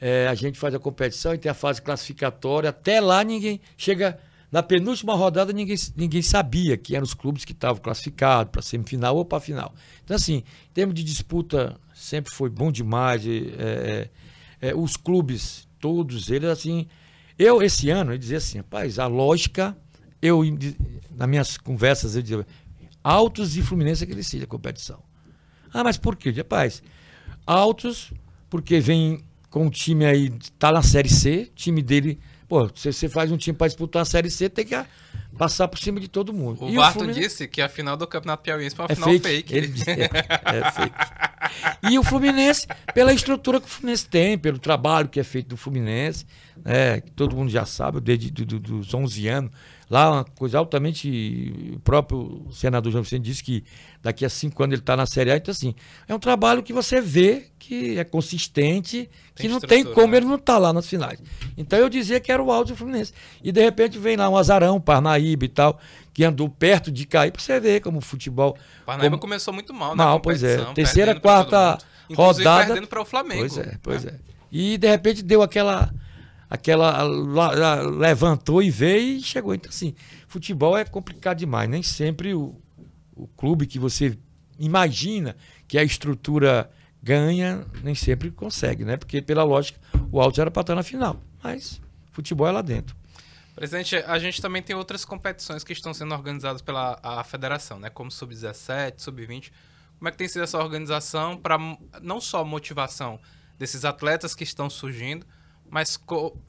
é, a gente faz a competição e tem a fase classificatória. Até lá ninguém chega. Na penúltima rodada, ninguém, ninguém sabia que eram os clubes que estavam classificados para semifinal ou para final. Então, assim, em termos de disputa, sempre foi bom demais. É, é é, os clubes, todos eles assim. Eu, esse ano, eu dizia assim, rapaz, a lógica, eu, nas minhas conversas, eu dizia, Altos e Fluminense é que decide a competição. Ah, mas por quê? Rapaz, Altos, porque vem com o time aí, tá na Série C, time dele Pô, você, você faz um time para disputar a Série C, tem que passar por cima de todo mundo. O Barton Fluminense... disse que a final do Campeonato Piauiense foi uma é final fake. fake. Ele disse, é, é fake. E o Fluminense, pela estrutura que o Fluminense tem, pelo trabalho que é feito do Fluminense, é, que todo mundo já sabe, desde do, do, dos 11 anos, Lá, uma coisa altamente. O próprio senador João Vicente disse que daqui a cinco anos ele está na Série A. Então, assim, é um trabalho que você vê que é consistente, que tem não tem como né? ele não estar tá lá nas finais. Então, eu dizia que era o áudio Fluminense. E, de repente, vem lá um azarão, Parnaíba e tal, que andou perto de cair, para você ver como o futebol. Parnaíba como... começou muito mal, né? Mal, pois é. Terceira, quarta rodada. Inclusive, perdendo para o Flamengo. Pois é, pois é. é. E, de repente, deu aquela aquela levantou e veio e chegou. Então, assim, futebol é complicado demais. Nem sempre o, o clube que você imagina que a estrutura ganha, nem sempre consegue, né? Porque, pela lógica, o Alto era para estar na final. Mas futebol é lá dentro. Presidente, a gente também tem outras competições que estão sendo organizadas pela a federação, né? Como sub-17, sub-20. Como é que tem sido essa organização para não só motivação desses atletas que estão surgindo, mas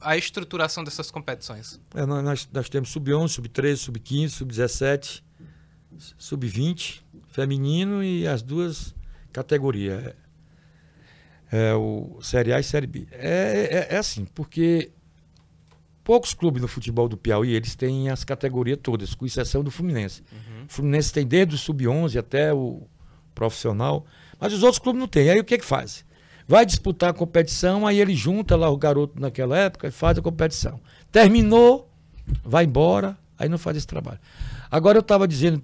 a estruturação dessas competições? É, nós, nós, temos sub-11, sub-13, sub-15, sub-17, sub-20, feminino e as duas categorias. É, é, o Série A e Série B. É, é, é assim, porque poucos clubes no futebol do Piauí, eles têm as categorias todas, com exceção do Fluminense. Uhum. O Fluminense tem desde o sub-11 até o profissional, mas os outros clubes não têm. Aí o que é que faz? vai disputar a competição, aí ele junta lá o garoto naquela época e faz a competição. Terminou, vai embora, aí não faz esse trabalho. Agora eu estava dizendo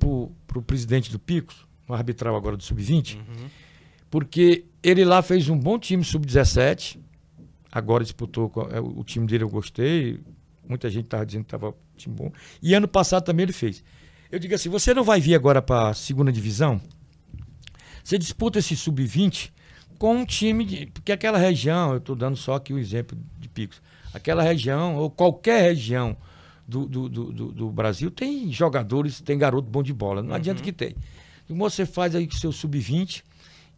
para o presidente do Picos, o arbitral agora do Sub-20, uhum. porque ele lá fez um bom time Sub-17, agora disputou é, o time dele, eu gostei, muita gente estava dizendo que estava time bom, e ano passado também ele fez. Eu digo assim, você não vai vir agora para a segunda divisão? Você disputa esse Sub-20 com um time de. Porque aquela região, eu estou dando só aqui o exemplo de Picos, aquela região, ou qualquer região do, do, do, do, do Brasil, tem jogadores, tem garoto bom de bola. Não uhum. adianta que tem. Você faz aí seu sub-20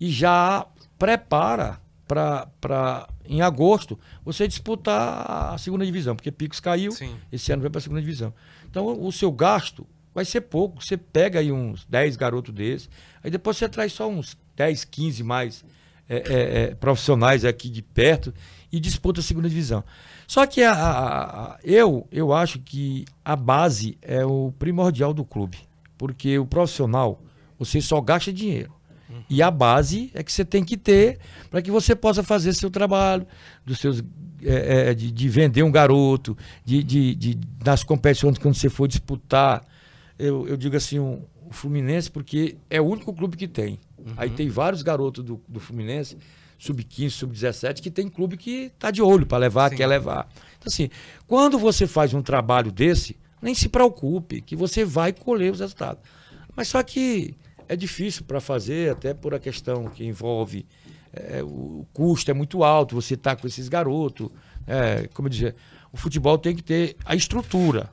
e já prepara para em agosto você disputar a segunda divisão, porque Picos caiu, Sim. esse ano vai para a segunda divisão. Então o seu gasto vai ser pouco. Você pega aí uns 10 garotos desses, aí depois você traz só uns 10, 15 mais é, é, é, profissionais aqui de perto e disputa a segunda divisão. Só que a, a, a, eu, eu acho que a base é o primordial do clube. Porque o profissional, você só gasta dinheiro. Uhum. E a base é que você tem que ter para que você possa fazer seu trabalho, dos seus, é, é, de, de, vender um garoto, de, de, de, competições quando você for disputar. Eu, eu digo assim, um, o Fluminense, porque é o único clube que tem. Uhum. Aí tem vários garotos do, do Fluminense, sub-15, sub-17, que tem clube que tá de olho para levar, Sim. quer levar. Então, assim, quando você faz um trabalho desse, nem se preocupe, que você vai colher os resultados. Mas só que é difícil para fazer, até por a questão que envolve é, o custo é muito alto, você tá com esses garotos. É, como eu dizia, o futebol tem que ter a estrutura,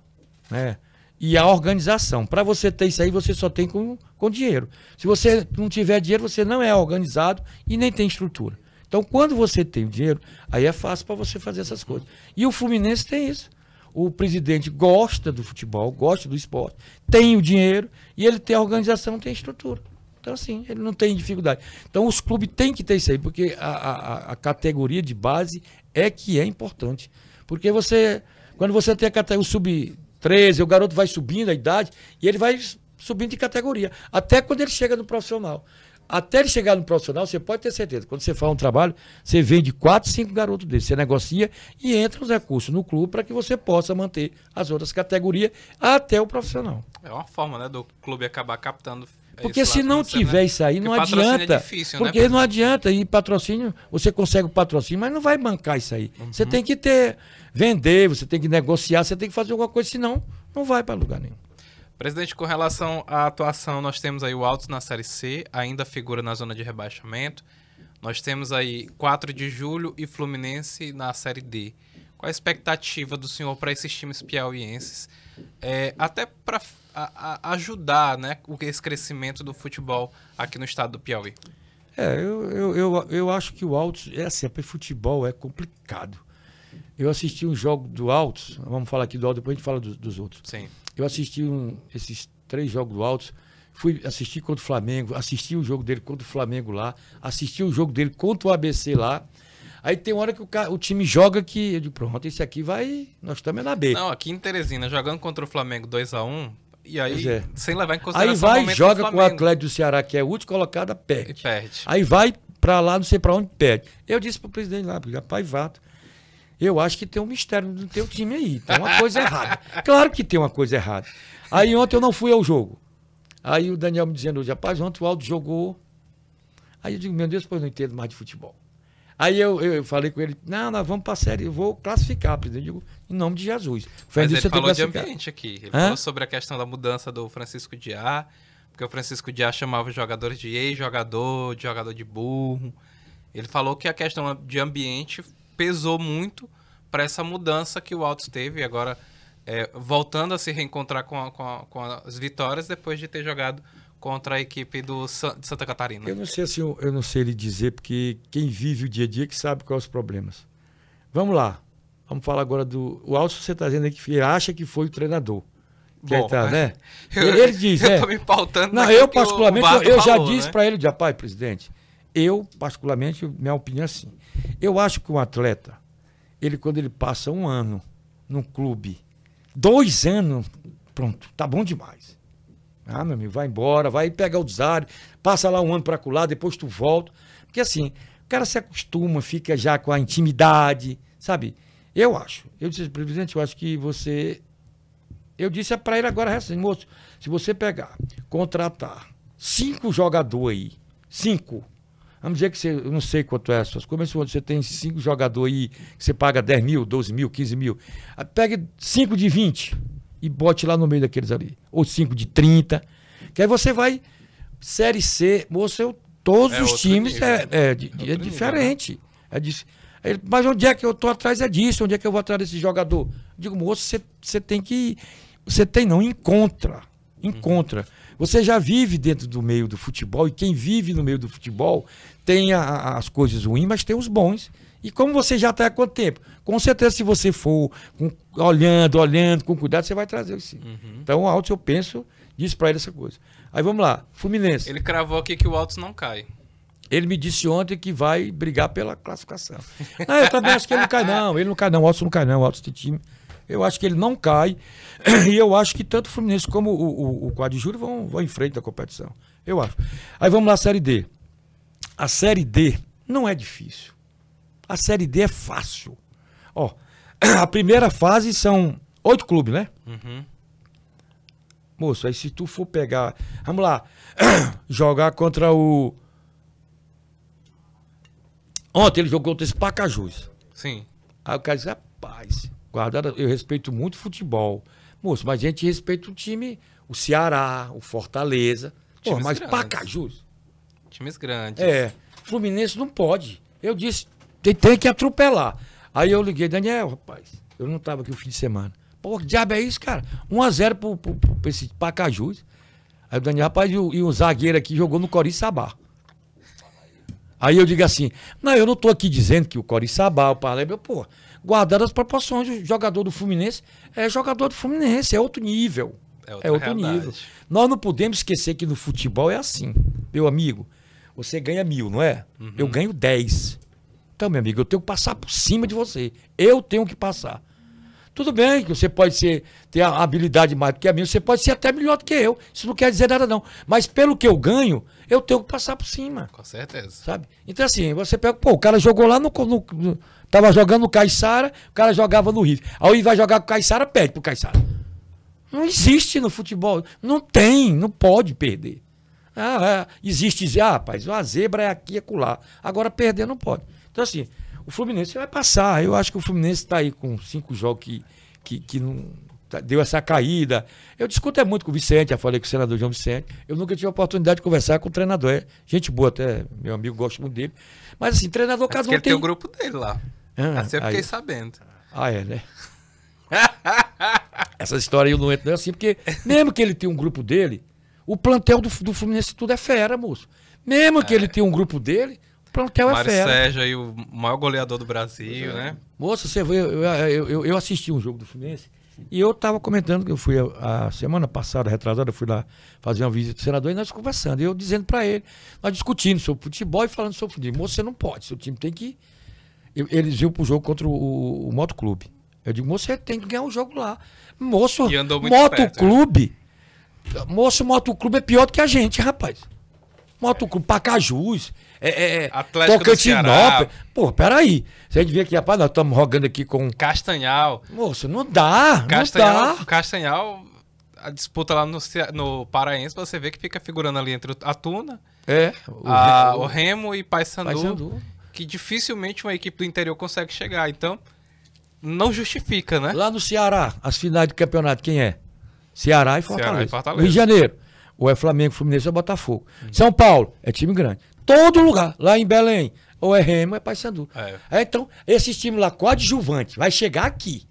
né? e a organização. Para você ter isso aí, você só tem com, com dinheiro. Se você não tiver dinheiro, você não é organizado e nem tem estrutura. Então, quando você tem dinheiro, aí é fácil para você fazer essas coisas. E o Fluminense tem isso. O presidente gosta do futebol, gosta do esporte, tem o dinheiro e ele tem a organização, tem a estrutura. Então, assim, ele não tem dificuldade. Então, os clubes têm que ter isso aí, porque a, a, a categoria de base é que é importante. Porque você, quando você tem a categoria sub 13, o garoto vai subindo a idade e ele vai subindo de categoria, até quando ele chega no profissional. Até ele chegar no profissional, você pode ter certeza. Quando você faz um trabalho, você vende quatro, cinco garotos desses, você negocia e entra os recursos no clube para que você possa manter as outras categorias até o profissional. É uma forma, né, do clube acabar captando. Porque se não né, tiver né? isso aí, porque não é adianta. É difícil, né? porque né? não adianta. E patrocínio, você consegue o patrocínio, mas não vai bancar isso aí. Uhum. Você tem que ter vender, você tem que negociar, você tem que fazer alguma coisa, senão não vai para lugar nenhum. Presidente, com relação à atuação, nós temos aí o Alto na Série C, ainda figura na zona de rebaixamento. Nós temos aí 4 de julho e Fluminense na Série D. Qual a expectativa do senhor para esses times piauienses? É, até para ajudar né, esse crescimento do futebol aqui no estado do Piauí. É, eu, eu, eu, eu acho que o Alto, é assim, é futebol é complicado. Eu assisti um jogo do Altos, vamos falar aqui do Altos, depois a gente fala do, dos outros. Sim. Eu assisti um, esses três jogos do Altos, fui assistir contra o Flamengo, assisti o jogo dele contra o Flamengo lá, assisti o jogo dele contra o ABC lá. Aí tem uma hora que o, o time joga que eu digo, pronto, esse aqui vai, nós estamos na B. Não, aqui em Teresina, jogando contra o Flamengo 2x1, um, e aí, é. sem levar em consideração Aí vai, e joga com o Atlético do Ceará, que é o último colocado, perde. E perde. Aí vai pra lá, não sei pra onde, perde. Eu disse pro presidente lá, rapaz, Vato, eu acho que tem um mistério no teu time aí. Tem uma coisa errada. Claro que tem uma coisa errada. Aí ontem eu não fui ao jogo. Aí o Daniel me dizendo hoje, rapaz, ontem o Aldo jogou. Aí eu digo, meu Deus, pois não entendo mais de futebol. Aí eu, eu, eu falei com ele, não, nós vamos para a série, eu vou classificar, presidente. Eu digo, em nome de Jesus. Foi Mas ele falou de ambiente aqui. Ele Hã? falou sobre a questão da mudança do Francisco Diá, porque o Francisco Diá chamava os jogadores de ex-jogador, de jogador de burro. Ele falou que a questão de ambiente pesou muito para essa mudança que o Altos teve. E agora, é, voltando a se reencontrar com, a, com, a, com, as vitórias depois de ter jogado contra a equipe do Sa de Santa Catarina. Eu não sei assim, eu não sei lhe dizer, porque quem vive o dia a dia que sabe quais os problemas. Vamos lá. Vamos falar agora do. O Alcio você está dizendo que acha que foi o treinador. Bom, tá, né? Eu, ele diz, eu é. me pautando. Não, eu particularmente, eu, eu falou, já disse né? para ele, já, pai, presidente, eu particularmente, minha opinião é assim, eu acho que um atleta, ele quando ele passa um ano no clube, dois anos, pronto, tá bom demais. Ah, meu amigo, vai embora, vai pegar o desário, passa lá um ano para colar, depois tu volta. Porque assim, o cara se acostuma, fica já com a intimidade, sabe? Eu acho. Eu disse, presidente, eu acho que você. Eu disse é para ele agora recente, moço, se você pegar, contratar cinco jogadores aí, cinco, Vamos dizer que você, eu não sei quanto é suas coisas, mas você tem cinco jogadores aí, você paga 10 mil, 12 mil, 15 mil. Pegue cinco de 20 e bote lá no meio daqueles ali. Ou cinco de 30. Que aí você vai, Série C, você, todos é os times nível. é, é, de, é diferente. Nível, né? É, é de, é é aí, mas onde é que eu estou atrás é disso, onde é que eu vou atrás desse jogador? Digo, moço, você tem que. Você tem não, encontra. Encontra. Uhum. Você já vive dentro do meio do futebol e quem vive no meio do futebol tem a, as coisas ruins, mas tem os bons. E como você já está há quanto tempo? Com certeza, se você for com, olhando, olhando, com cuidado, você vai trazer isso. Uhum. Então, o Altos, eu penso, diz para ele essa coisa. Aí vamos lá, Fluminense. Ele cravou aqui que o Altos não cai. Ele me disse ontem que vai brigar pela classificação. Não, eu também acho que ele não cai, não. Ele não cai, não. O Altos não cai, não. O Altos tem time. Eu acho que ele não cai. E eu acho que tanto o Fluminense como o, o, o Quadro de Júlio vão, vão em frente da competição. Eu acho. Aí vamos lá, Série D. A Série D não é difícil. A Série D é fácil. Ó, a primeira fase são oito clubes, né? Uhum. Moço, aí se tu for pegar. Vamos lá. jogar contra o. Ontem ele jogou contra esse Pacajus. Sim. Aí o cara disse, rapaz, Guardada, eu respeito muito futebol. Moço, mas a gente respeita o time, o Ceará, o Fortaleza. Pô, mas Pacajus. Times grandes. É. Fluminense não pode. Eu disse, tem, tem que atropelar. Aí eu liguei, Daniel, rapaz, eu não estava aqui o fim de semana. Pô, que diabo é isso, cara? 1x0 pro, pro, pro, pro esse Pacajus. Aí o Daniel, rapaz, e o, e o zagueiro aqui jogou no Coriçaba. Aí eu digo assim, não, eu não estou aqui dizendo que o Coriçaba, o Palermo, pô, Guardar as proporções, o jogador do Fluminense é jogador do Fluminense, é outro nível. É, é outro realidade. nível. Nós não podemos esquecer que no futebol é assim. Meu amigo, você ganha mil, não é? Uhum. Eu ganho dez. Então, meu amigo, eu tenho que passar por cima de você. Eu tenho que passar. Tudo bem que você pode ser, ter a habilidade mais do que a minha, você pode ser até melhor do que eu. Isso não quer dizer nada, não. Mas pelo que eu ganho, eu tenho que passar por cima. Com certeza. Sabe? Então, assim, você pega, pô, o cara jogou lá no, no, Tava jogando no Caixara, o cara jogava no River. Aí vai jogar com o Caixara, perde pro Caixara. Não existe no futebol. Não tem, não pode perder. Ah, é, existe, ah, rapaz, a zebra é aqui é acolá. Agora perder não pode. Então, assim, o Fluminense vai passar. Eu acho que o Fluminense está aí com cinco jogos que, que, que não tá, deu essa caída. Eu discuto é muito com o Vicente, já falei com o senador João Vicente. Eu nunca tive a oportunidade de conversar com o treinador. É gente boa até, meu amigo, gosto muito dele. Mas assim, treinador cada um tem... tem o grupo dele lá. Ah, assim eu fiquei aí... sabendo. Ah, é, né? Essa história aí eu não entro assim, porque mesmo que ele tenha um grupo dele, o plantel do, do Fluminense tudo é fera, moço. Mesmo é. que ele tenha um grupo dele, o plantel é Mário é fera. Mário Sérgio aí, o maior goleador do Brasil, é. né? Moço, você vê, eu, eu, eu, eu, assisti um jogo do Fluminense e eu tava comentando que eu fui a, a semana passada, retrasada, eu fui lá fazer uma visita do senador e nós conversando. E eu dizendo para ele, nós discutindo sobre futebol e falando sobre futebol. Moço, você não pode, seu time tem que. Ir eles iam pro jogo contra o, o Motoclube. Eu digo, moço, você tem que ganhar o um jogo lá. Moço, Motoclube. né? Moço, Motoclube é pior do que a gente, rapaz. Motoclube, Pacajus, é, é, é Tocantinópolis. Pô, peraí. Se a gente vê aqui, rapaz, nós estamos rogando aqui com. Castanhal. Moço, não dá. Castanhal, não dá. Castanhal, a disputa lá no, no Paraense, você vê que fica figurando ali entre a Tuna, é, o, a, o, o Remo e Paysandu. Paysandu que dificilmente uma equipe do interior consegue chegar. Então, não justifica, né? Lá no Ceará, as finais do campeonato, quem é? Ceará e Fortaleza. Ceará e Fortaleza. Rio de Janeiro, ou é Flamengo, Fluminense ou Botafogo. Hum. São Paulo, é time grande. Todo lugar, lá em Belém, ou é Remo, é Paysandu. É. É, então, esse time lá coadjuvante vai chegar aqui.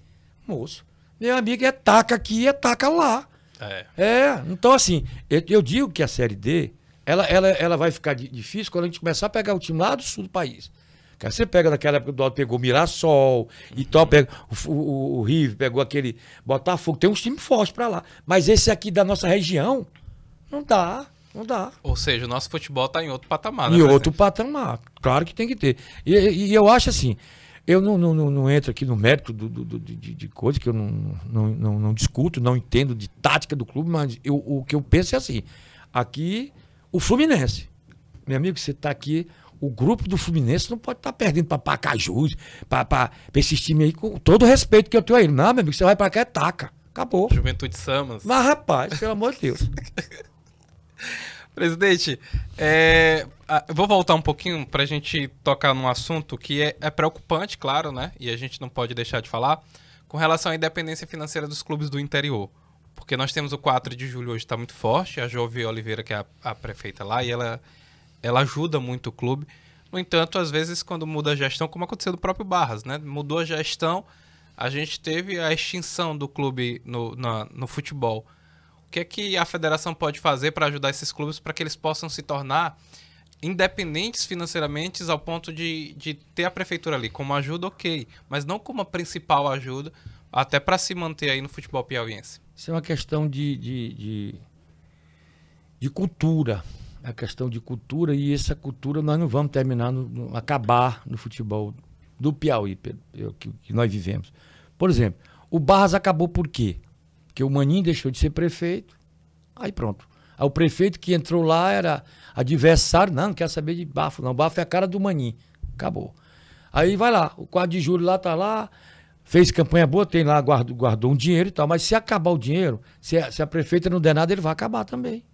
Moço, meu amigo, é taca aqui, é taca lá. É. é então, assim, eu, eu digo que a Série D ela, ela, ela vai ficar difícil quando a gente começar a pegar o time lá do sul do país. Cara, você pega naquela época do Dó pegou Mirassol uhum. e tal, pega o, o, o River, pegou aquele Botafogo, tem uns times fortes para lá. Mas esse aqui da nossa região, não dá, não dá. Ou seja, o nosso futebol tá em outro patamar, né? Em outro patamar, claro que tem que ter. E, e eu acho assim, eu não, não, não, não, entro aqui no mérito do, do, do, de, de coisa que eu não, não, não, não discuto, não entendo de tática do clube, mas eu, o que eu penso é assim, aqui o Fluminense. Meu amigo, você está aqui. O grupo do Fluminense não pode estar tá perdendo para Pacajus, para esses times aí, com todo o respeito que eu tenho aí. Não, meu amigo, você vai para cá é taca. Acabou. Juventude Samas. Mas, rapaz, pelo amor de Deus. Presidente, é, vou voltar um pouquinho para a gente tocar num assunto que é, é, preocupante, claro, né? E a gente não pode deixar de falar, com relação à independência financeira dos clubes do interior. Porque nós temos o 4 de julho hoje, está muito forte. A Jovi Oliveira, que é a, a, prefeita lá, e ela, ela ajuda muito o clube. No entanto, às vezes, quando muda a gestão, como aconteceu no próprio Barras, né? Mudou a gestão, a gente teve a extinção do clube no, na, no futebol. O que é que a federação pode fazer para ajudar esses clubes para que eles possam se tornar independentes financeiramente ao ponto de, de ter a prefeitura ali como ajuda, ok, mas não como a principal ajuda, até para se manter aí no futebol piauiense? Isso é uma questão de, de, de, de cultura. A questão de cultura e essa cultura nós não vamos terminar, no, no, acabar no futebol do Piauí, que, que nós vivemos. Por exemplo, o Barras acabou por quê? Porque o Maninho deixou de ser prefeito, aí pronto. Aí o prefeito que entrou lá era adversário, não, não quer saber de bafo, não. Bafo é a cara do Maninho. Acabou. Aí vai lá, o 4 de julho lá tá lá, Fez campanha boa, tem lá, guardou, guardou um dinheiro e tal, mas se acabar o dinheiro, se a, se a prefeita não der nada, ele vai acabar também.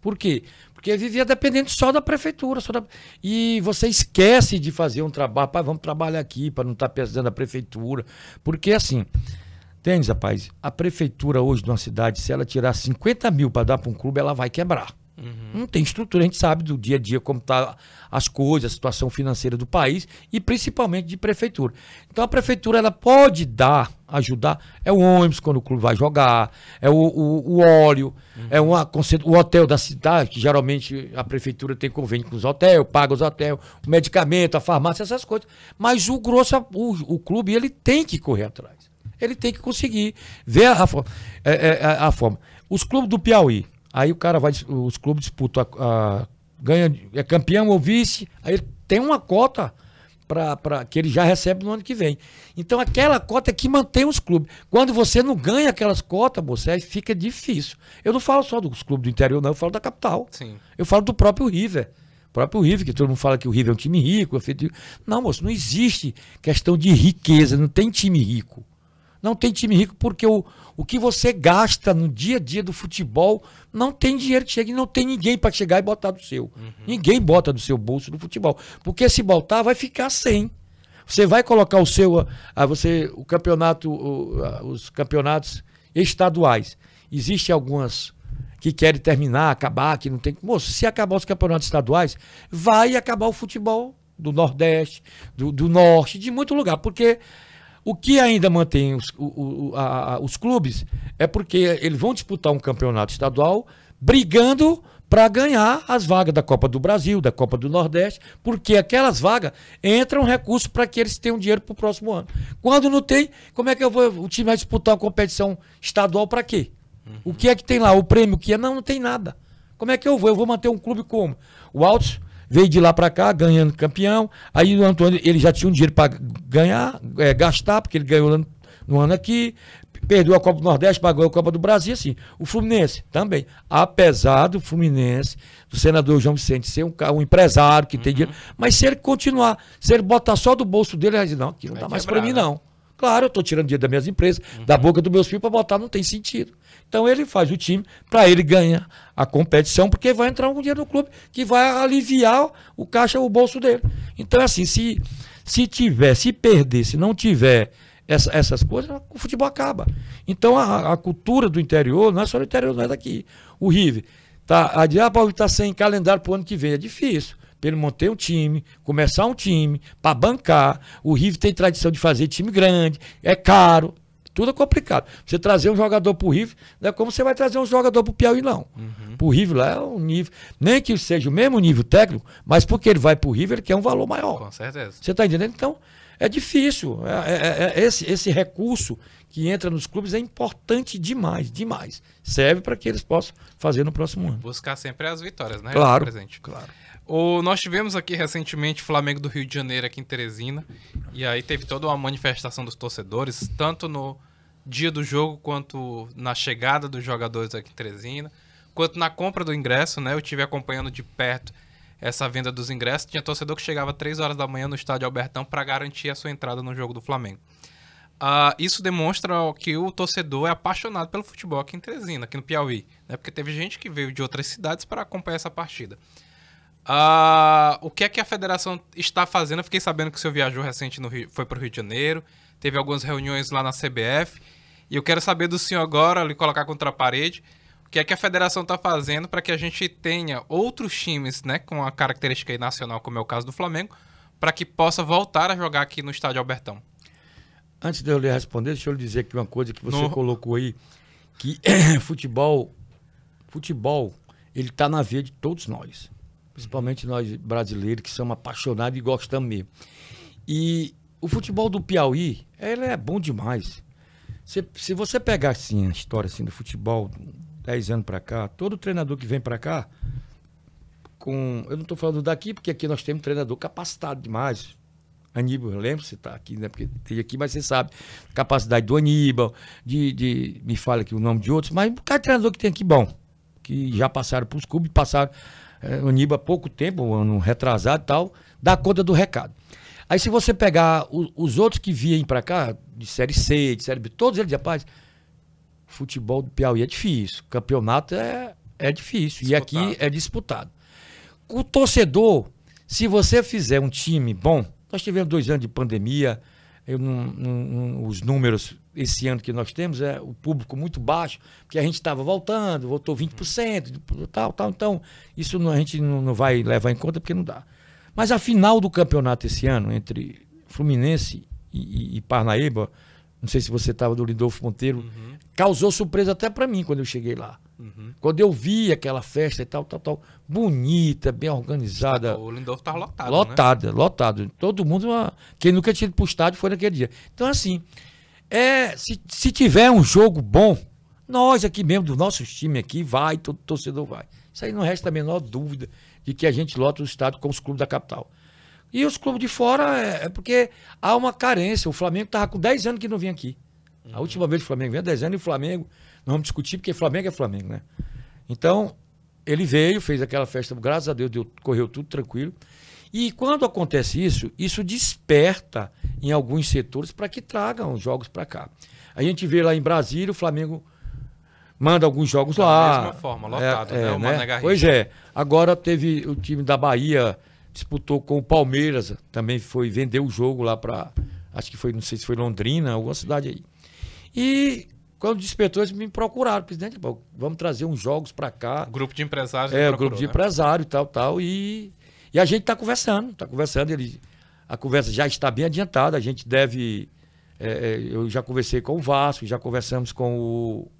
Por quê? Porque vivia dependente só da prefeitura. Só da... E você esquece de fazer um trabalho. Pai, vamos trabalhar aqui para não estar tá pesando a prefeitura. Porque assim, entende, rapaz? A prefeitura hoje de uma cidade, se ela tirar 50 mil para dar para um clube, ela vai quebrar. Uhum. Não tem estrutura, a gente sabe do dia a dia como tá as coisas, a situação financeira do país e principalmente de prefeitura. Então a prefeitura ela pode dar, ajudar, é o ônibus quando o clube vai jogar, é o, o, o óleo, uhum. é uma, o hotel da cidade, que geralmente a prefeitura tem convênio com os hotéis, paga os hotéis, o medicamento, a farmácia, essas coisas. Mas o grosso, o, o clube, ele tem que correr atrás. Ele tem que conseguir ver a, a, é, é, a, a forma. Os clubes do Piauí, Aí o cara vai, os clubes disputam, a, a, ganha, é campeão ou vice, aí ele tem uma cota pra, pra, que ele já recebe no ano que vem. Então aquela cota é que mantém os clubes. Quando você não ganha aquelas cotas, você fica difícil. Eu não falo só dos clubes do interior, não, eu falo da capital. Sim. Eu falo do próprio River. O próprio River, que todo mundo fala que o River é um time rico. É não, moço, não existe questão de riqueza, não tem time rico. Não tem time rico porque o, o que você gasta no dia a dia do futebol não tem dinheiro que chegue, não tem ninguém para chegar e botar do seu. Uhum. Ninguém bota do seu bolso do futebol. Porque se botar, vai ficar sem. Você vai colocar o seu. A, você, o campeonato, o, a, os campeonatos estaduais. Existem algumas que querem terminar, acabar, que não tem. Moço, se acabar os campeonatos estaduais, vai acabar o futebol do Nordeste, do, do Norte, de muito lugar. Porque o que ainda mantém os, o, o, a, os clubes é porque eles vão disputar um campeonato estadual brigando para ganhar as vagas da Copa do Brasil, da Copa do Nordeste, porque aquelas vagas entram recursos para que eles tenham dinheiro para o próximo ano. Quando não tem, como é que eu vou, o time vai disputar uma competição estadual para quê? O que é que tem lá? O prêmio que é? Não, não tem nada. Como é que eu vou? Eu vou manter um clube como? O Altos veio de lá para cá ganhando campeão. Aí o Antônio, ele já tinha um dinheiro para ganhar, é, gastar, porque ele ganhou no, ano aqui, perdeu a Copa do Nordeste, pagou a Copa do Brasil, assim. O Fluminense também. Apesar do Fluminense, do senador João Vicente ser um, um empresário que uhum. tem dinheiro, mas se ele continuar, se ele botar só do bolso dele, ele vai dizer, não, aqui não dá mais para mim, né? não. Claro, eu estou tirando dinheiro das minhas empresas, uhum. da boca dos meus filhos para botar, não tem sentido. Então ele faz o time para ele ganhar a competição, porque vai entrar um dinheiro no clube que vai aliviar o caixa, o bolso dele. Então, assim, se, se tiver, se perder, se não tiver essa, essas coisas, o futebol acaba. Então a, a, cultura do interior, não é só do interior, não é daqui. O Rive, tá, a Diabo ah, está sem calendário para o ano que vem, é difícil para ele montar um time, começar um time, para bancar. O River tem tradição de fazer time grande, é caro, tudo é complicado. Você trazer um jogador para o River, não é como você vai trazer um jogador para o Piauí, não. Uhum. Para o River lá é um nível, nem que seja o mesmo nível técnico, mas porque ele vai para o River, ele quer um valor maior. Com certeza. Você está entendendo? Então, é difícil. É, é, é, é, esse, esse recurso que entra nos clubes é importante demais, demais. Serve para que eles possam fazer no próximo ano. Buscar sempre as vitórias, né? Claro, presente. claro. O, nós tivemos aqui recentemente o Flamengo do Rio de Janeiro, aqui em Teresina. E aí teve toda uma manifestação dos torcedores, tanto no dia do jogo quanto na chegada dos jogadores aqui em Teresina, quanto na compra do ingresso, né? Eu tive acompanhando de perto essa venda dos ingressos. Tinha torcedor que chegava 3 horas da manhã no estádio Albertão para garantir a sua entrada no jogo do Flamengo. Uh, isso demonstra que o torcedor é apaixonado pelo futebol aqui em Teresina, aqui no Piauí, né? porque teve gente que veio de outras cidades para acompanhar essa partida. Uh, o que é que a federação está fazendo? Eu fiquei sabendo que o senhor viajou recente no Rio, foi para o Rio de Janeiro, teve algumas reuniões lá na CBF. E eu quero saber do senhor agora, lhe colocar contra a parede, o que é que a federação está fazendo para que a gente tenha outros times né, com a característica nacional, como é o caso do Flamengo, para que possa voltar a jogar aqui no estádio Albertão. Antes de eu lhe responder, deixa eu lhe dizer aqui uma coisa que você no... colocou aí, que futebol, futebol, ele está na veia de todos nós principalmente nós brasileiros que somos apaixonados e gostamos mesmo. E o futebol do Piauí, ele é bom demais. Se, se você pegar assim a história assim do futebol 10 anos para cá, todo treinador que vem para cá com, eu não estou falando daqui porque aqui nós temos um treinador capacitado demais. Aníbal, lembro você está aqui, né? Porque tem aqui, mas você sabe. Capacidade do Aníbal, de, de me fala aqui o nome de outros, mas cada é treinador que tem aqui bom, que já passaram para os clubes, passaram Aniba é, o há pouco tempo, um ano retrasado e tal, dá conta do recado. Aí se você pegar o, os outros que vêm para cá, de Série C, de Série B, todos eles, rapaz, futebol do Piauí é difícil, campeonato é, é difícil, disputado. e aqui é disputado. O torcedor, se você fizer um time bom, nós tivemos dois anos de pandemia, eu não, não, não, os números esse ano que nós temos, é o público muito baixo, porque a gente estava voltando, voltou 20%, uhum. tal, tal. Então, isso não, a gente não, não vai levar em conta porque não dá. Mas a final do campeonato esse ano, entre Fluminense e, e, e Parnaíba, não sei se você estava do Lindolfo Monteiro, uhum. causou surpresa até para mim quando eu cheguei lá. Uhum. Quando eu vi aquela festa e tal, tal, tal, bonita, bem organizada. O Lindolfo estava lotado. Lotada, né? lotado. Todo mundo, ah, quem nunca tinha ido para o estádio foi naquele dia. Então, assim, é, se, se tiver um jogo bom, nós aqui mesmo, do nosso time aqui, vai, todo torcedor vai. Isso aí não resta a menor dúvida de que a gente lota o estado com os clubes da capital. E os clubes de fora é, é porque há uma carência. O Flamengo estava com 10 anos que não vinha aqui. Uhum. A última vez que o Flamengo veio, 10 anos, e o Flamengo, não vamos discutir, porque Flamengo é Flamengo, né? Então, ele veio, fez aquela festa, graças a Deus, deu, correu tudo tranquilo. E quando acontece isso, isso desperta em alguns setores para que tragam os jogos para cá. A gente vê lá em Brasília, o Flamengo manda alguns jogos da lá. Da mesma forma, é, lotado, é, né? né? Pois é. Agora teve o time da Bahia disputou com o Palmeiras, também foi vender o jogo lá para acho que foi, não sei se foi Londrina, alguma cidade aí. E quando despertou, eles me procuraram, presidente, vamos trazer uns jogos para cá. Grupo de empresários. É, procurou, grupo de né? empresário e tal, tal. E e a gente está conversando, está conversando. Ele, a conversa já está bem adiantada, a gente deve. É, é eu já conversei com o Vasco, já conversamos com o.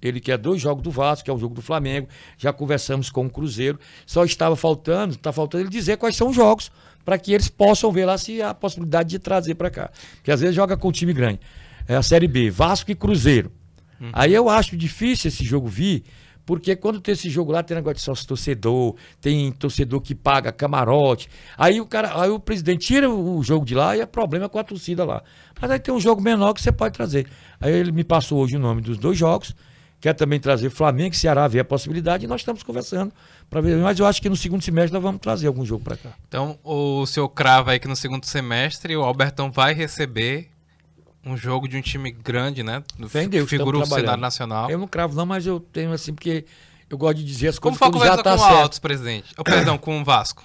Ele quer é dois jogos do Vasco, que é um jogo do Flamengo, já conversamos com o Cruzeiro. Só estava faltando, está faltando ele dizer quais são os jogos, para que eles possam ver lá se há a possibilidade de trazer para cá. Porque às vezes joga com o time grande. É a Série B, Vasco e Cruzeiro. Uhum. Aí eu acho difícil esse jogo vir, porque quando tem esse jogo lá, tem negócio de sócio torcedor, tem torcedor que paga camarote. Aí o cara, aí o presidente tira o jogo de lá e é problema com a torcida lá. Mas aí tem um jogo menor que você pode trazer. Aí ele me passou hoje o nome dos dois jogos. Quer é também trazer Flamengo e Ceará, ver a possibilidade, e nós estamos conversando para ver. Mas eu acho que no segundo semestre nós vamos trazer algum jogo para cá. Então, o senhor crava aí que no segundo semestre o Albertão vai receber um jogo de um time grande, né? Sem Deus, figura o cenário nacional. Eu não cravo, não, mas eu tenho assim, porque eu gosto de dizer as coisas Como você já está com o Altos, presidente? Oh, perdão, com o Vasco.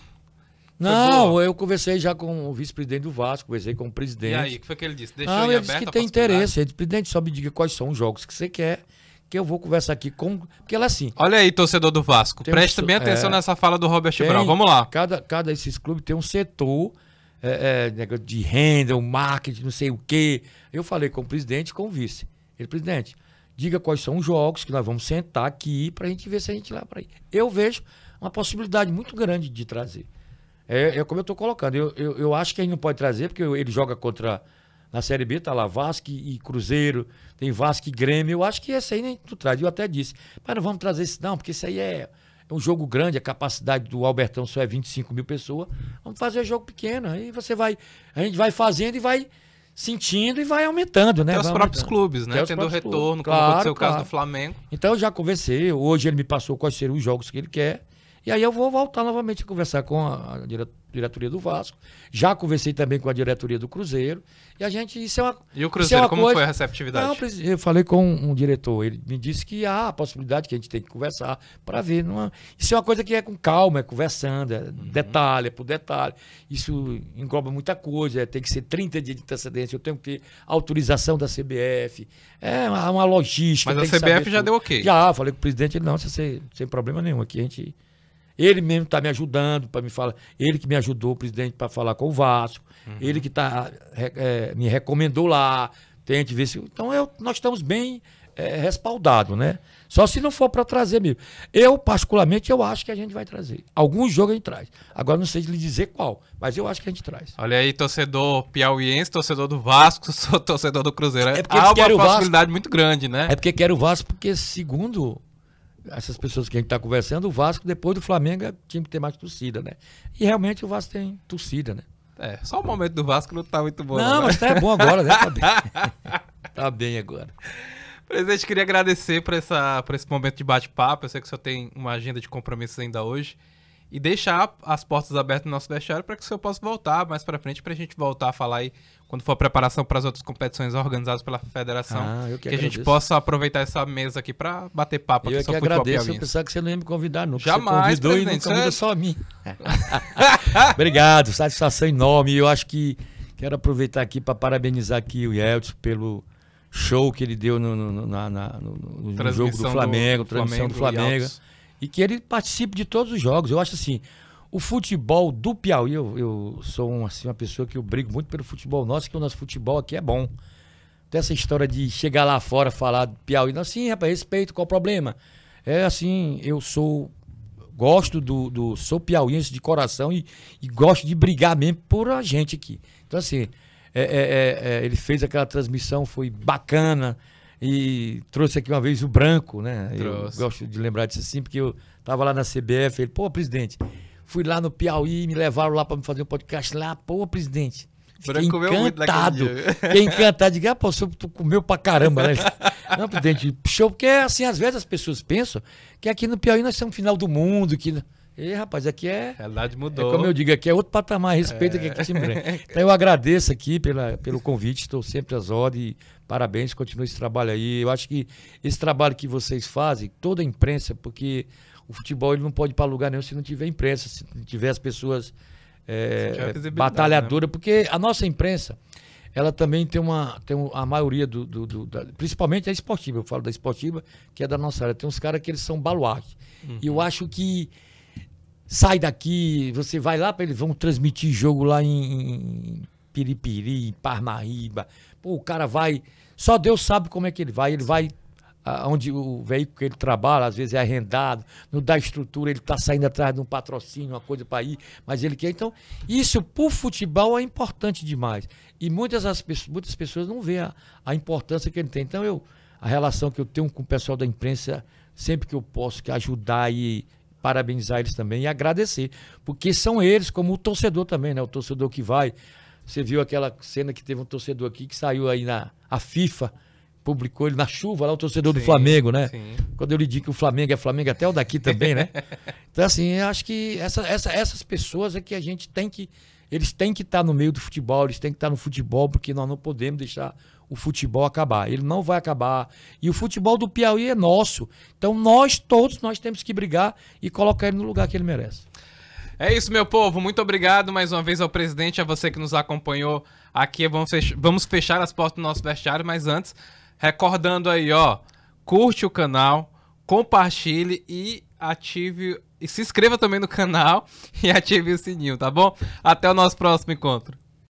Não, eu conversei já com o vice-presidente do Vasco, conversei com o presidente. E aí, o que foi que ele disse? Deixou ah, ele disse que tem interesse. Ele disse, presidente, só me diga quais são os jogos que você quer, que eu vou conversar aqui com... Porque ela assim... Olha aí, torcedor do Vasco, presta um... bem atenção é... nessa fala do Robert tem, Brown, vamos lá. Cada, cada esses clubes tem um setor é, é, negócio de renda, o marketing, não sei o quê. Eu falei com o presidente e com o vice. Ele, presidente, diga quais são os jogos que nós vamos sentar aqui para a gente ver se a gente lá para aí. Eu vejo uma possibilidade muito grande de trazer. É, é como eu estou colocando. Eu, eu, eu, acho que a gente não pode trazer, porque ele joga contra. Na Série B tá lá Vasco e Cruzeiro, tem Vasco e Grêmio. Eu acho que esse aí nem tu traz. Eu até disse, mas não vamos trazer esse não, porque isso aí é é um jogo grande, a capacidade do Albertão só é 25 mil pessoas. Vamos fazer um jogo pequeno. Aí você vai. A gente vai fazendo e vai sentindo e vai aumentando, né? Até os vai próprios aumentando. clubes, né? Tendo retorno, clubes. como claro, aconteceu o claro. caso do Flamengo. Então eu já conversei, hoje ele me passou quais seriam os jogos que ele quer. E aí eu vou voltar novamente a conversar com a diretoria do Vasco. Já conversei também com a diretoria do Cruzeiro. E a gente, isso é uma. E o é Cruzeiro, é como coisa... foi a receptividade? Não, eu falei com um diretor. Ele me disse que há a possibilidade que a gente tem que conversar para ver. Numa... Isso é uma coisa que é com calma, é conversando, é uhum. detalhe é por detalhe. Isso engloba muita coisa. É, tem que ser 30 dias de antecedência. Eu tenho que ter autorização da CBF. É uma, uma logística. Mas a CBF já tudo. deu ok. Já, falei com o presidente. Ele, não, é sem sem problema nenhum. Aqui a gente ele mesmo está me ajudando para me falar. Ele que me ajudou, presidente, para falar com o Vasco. Uhum. Ele que tá, é, me recomendou lá. Tente ver se. Então eu, nós estamos bem é, respaldados, né? Só se não for para trazer mesmo. Eu, particularmente, eu acho que a gente vai trazer. Alguns jogos a gente traz. Agora não sei lhe dizer qual, mas eu acho que a gente traz. Olha aí, torcedor piauiense, torcedor do Vasco, torcedor do Cruzeiro. É porque Há uma possibilidade Vasco, muito grande, né? É porque quero o Vasco, porque segundo essas pessoas que a gente está conversando, o Vasco, depois do Flamengo, é time que ter mais torcida, né? E realmente o Vasco tem torcida, né? É, só o momento do Vasco não está muito bom. Não, né? mas tá bom agora, né? Tá bem. tá bem agora. Presidente, queria agradecer por, essa, por esse momento de bate-papo. Eu sei que o senhor tem uma agenda de compromissos ainda hoje. E deixar as portas abertas no nosso vestiário para que o senhor possa voltar mais para frente, para a gente voltar a falar aí quando for a preparação para as outras competições organizadas pela federação, ah, que, que a gente possa aproveitar essa mesa aqui para bater papo. Eu que agradeço, eu pensava que você não ia me convidar nunca Jamais, você convidou presidente. E é não só a mim. Obrigado, satisfação enorme. Eu acho que quero aproveitar aqui para parabenizar aqui o Yeltsin pelo show que ele deu no, no, na, na, no, no jogo do Flamengo, do, transmissão do Flamengo. Do Flamengo e que ele participe de todos os jogos. Eu acho assim, o futebol do Piauí, eu, eu sou um, assim, uma pessoa que eu brigo muito pelo futebol nosso, que o nosso futebol aqui é bom. Tem essa história de chegar lá fora falar do Piauí. Não, assim rapaz, respeito, qual o problema? É assim, eu sou. Gosto do. do sou piauiense de coração e, e gosto de brigar mesmo por a gente aqui. Então, assim, é, é, é, é ele fez aquela transmissão, foi bacana. E trouxe aqui uma vez o branco, né? Trouxe. Eu gosto de lembrar disso assim, porque eu tava lá na CBF, ele, pô, presidente, Fui lá no Piauí, me levaram lá para me fazer um podcast lá. Pô, presidente. Fiquei encantado. Fiquei encantado. Diga, ah, pô, tu comeu pra caramba, né? Não, presidente, puxou porque assim, às vezes as pessoas pensam que aqui no Piauí nós somos final do mundo, que... E, rapaz, aqui é. A realidade mudou. É, como eu digo, aqui é outro patamar a respeito é. que aqui Timbré. Então eu agradeço aqui pela, pelo convite, estou sempre às ordens. Parabéns, continue esse trabalho aí. Eu acho que esse trabalho que vocês fazem, toda a imprensa, porque o futebol ele não pode ir para lugar nenhum se não tiver imprensa, se não tiver as pessoas é, é batalhadoras, né? porque a nossa imprensa, ela também tem uma. Tem a maioria do. do, do da, principalmente a esportiva, eu falo da esportiva, que é da nossa área. Tem uns caras que eles são baluarte. Uhum. E eu uhum. acho que sai daqui, você vai lá para eles, vão transmitir jogo lá em, em Piripiri, em Parnaíba. Pô, o cara vai. Só Deus sabe como é que ele vai. Ele vai onde o veículo que ele trabalha, às vezes é arrendado, não dá estrutura, ele está saindo atrás de um patrocínio, uma coisa para ir, mas ele quer. Então, isso para o futebol é importante demais. E muitas, as, muitas pessoas não vê a, a importância que ele tem. Então, eu, a relação que eu tenho com o pessoal da imprensa, sempre que eu posso, que ajudar e, parabenizar eles também e agradecer, porque são eles, como o torcedor também, né? O torcedor que vai. Você viu aquela cena que teve um torcedor aqui que saiu aí na a FIFA publicou ele na chuva lá, o torcedor sim, do Flamengo, né? Sim. Quando eu lhe digo que o Flamengo é Flamengo, até o daqui também, né? Então, assim, acho que essa, essa, essas pessoas é que a gente tem que. Eles têm que estar tá no meio do futebol, eles têm que estar tá no futebol, porque nós não podemos deixar o futebol acabar. Ele não vai acabar. E o futebol do Piauí é nosso. Então, nós todos, nós temos que brigar e colocar ele no lugar que ele merece. É isso, meu povo. Muito obrigado mais uma vez ao presidente, a você que nos acompanhou aqui. Vamos fechar as portas do nosso vestiário, mas antes. Recordando aí, ó, curte o canal, compartilhe e ative e se inscreva também no canal e ative o sininho, tá bom? Até o nosso próximo encontro.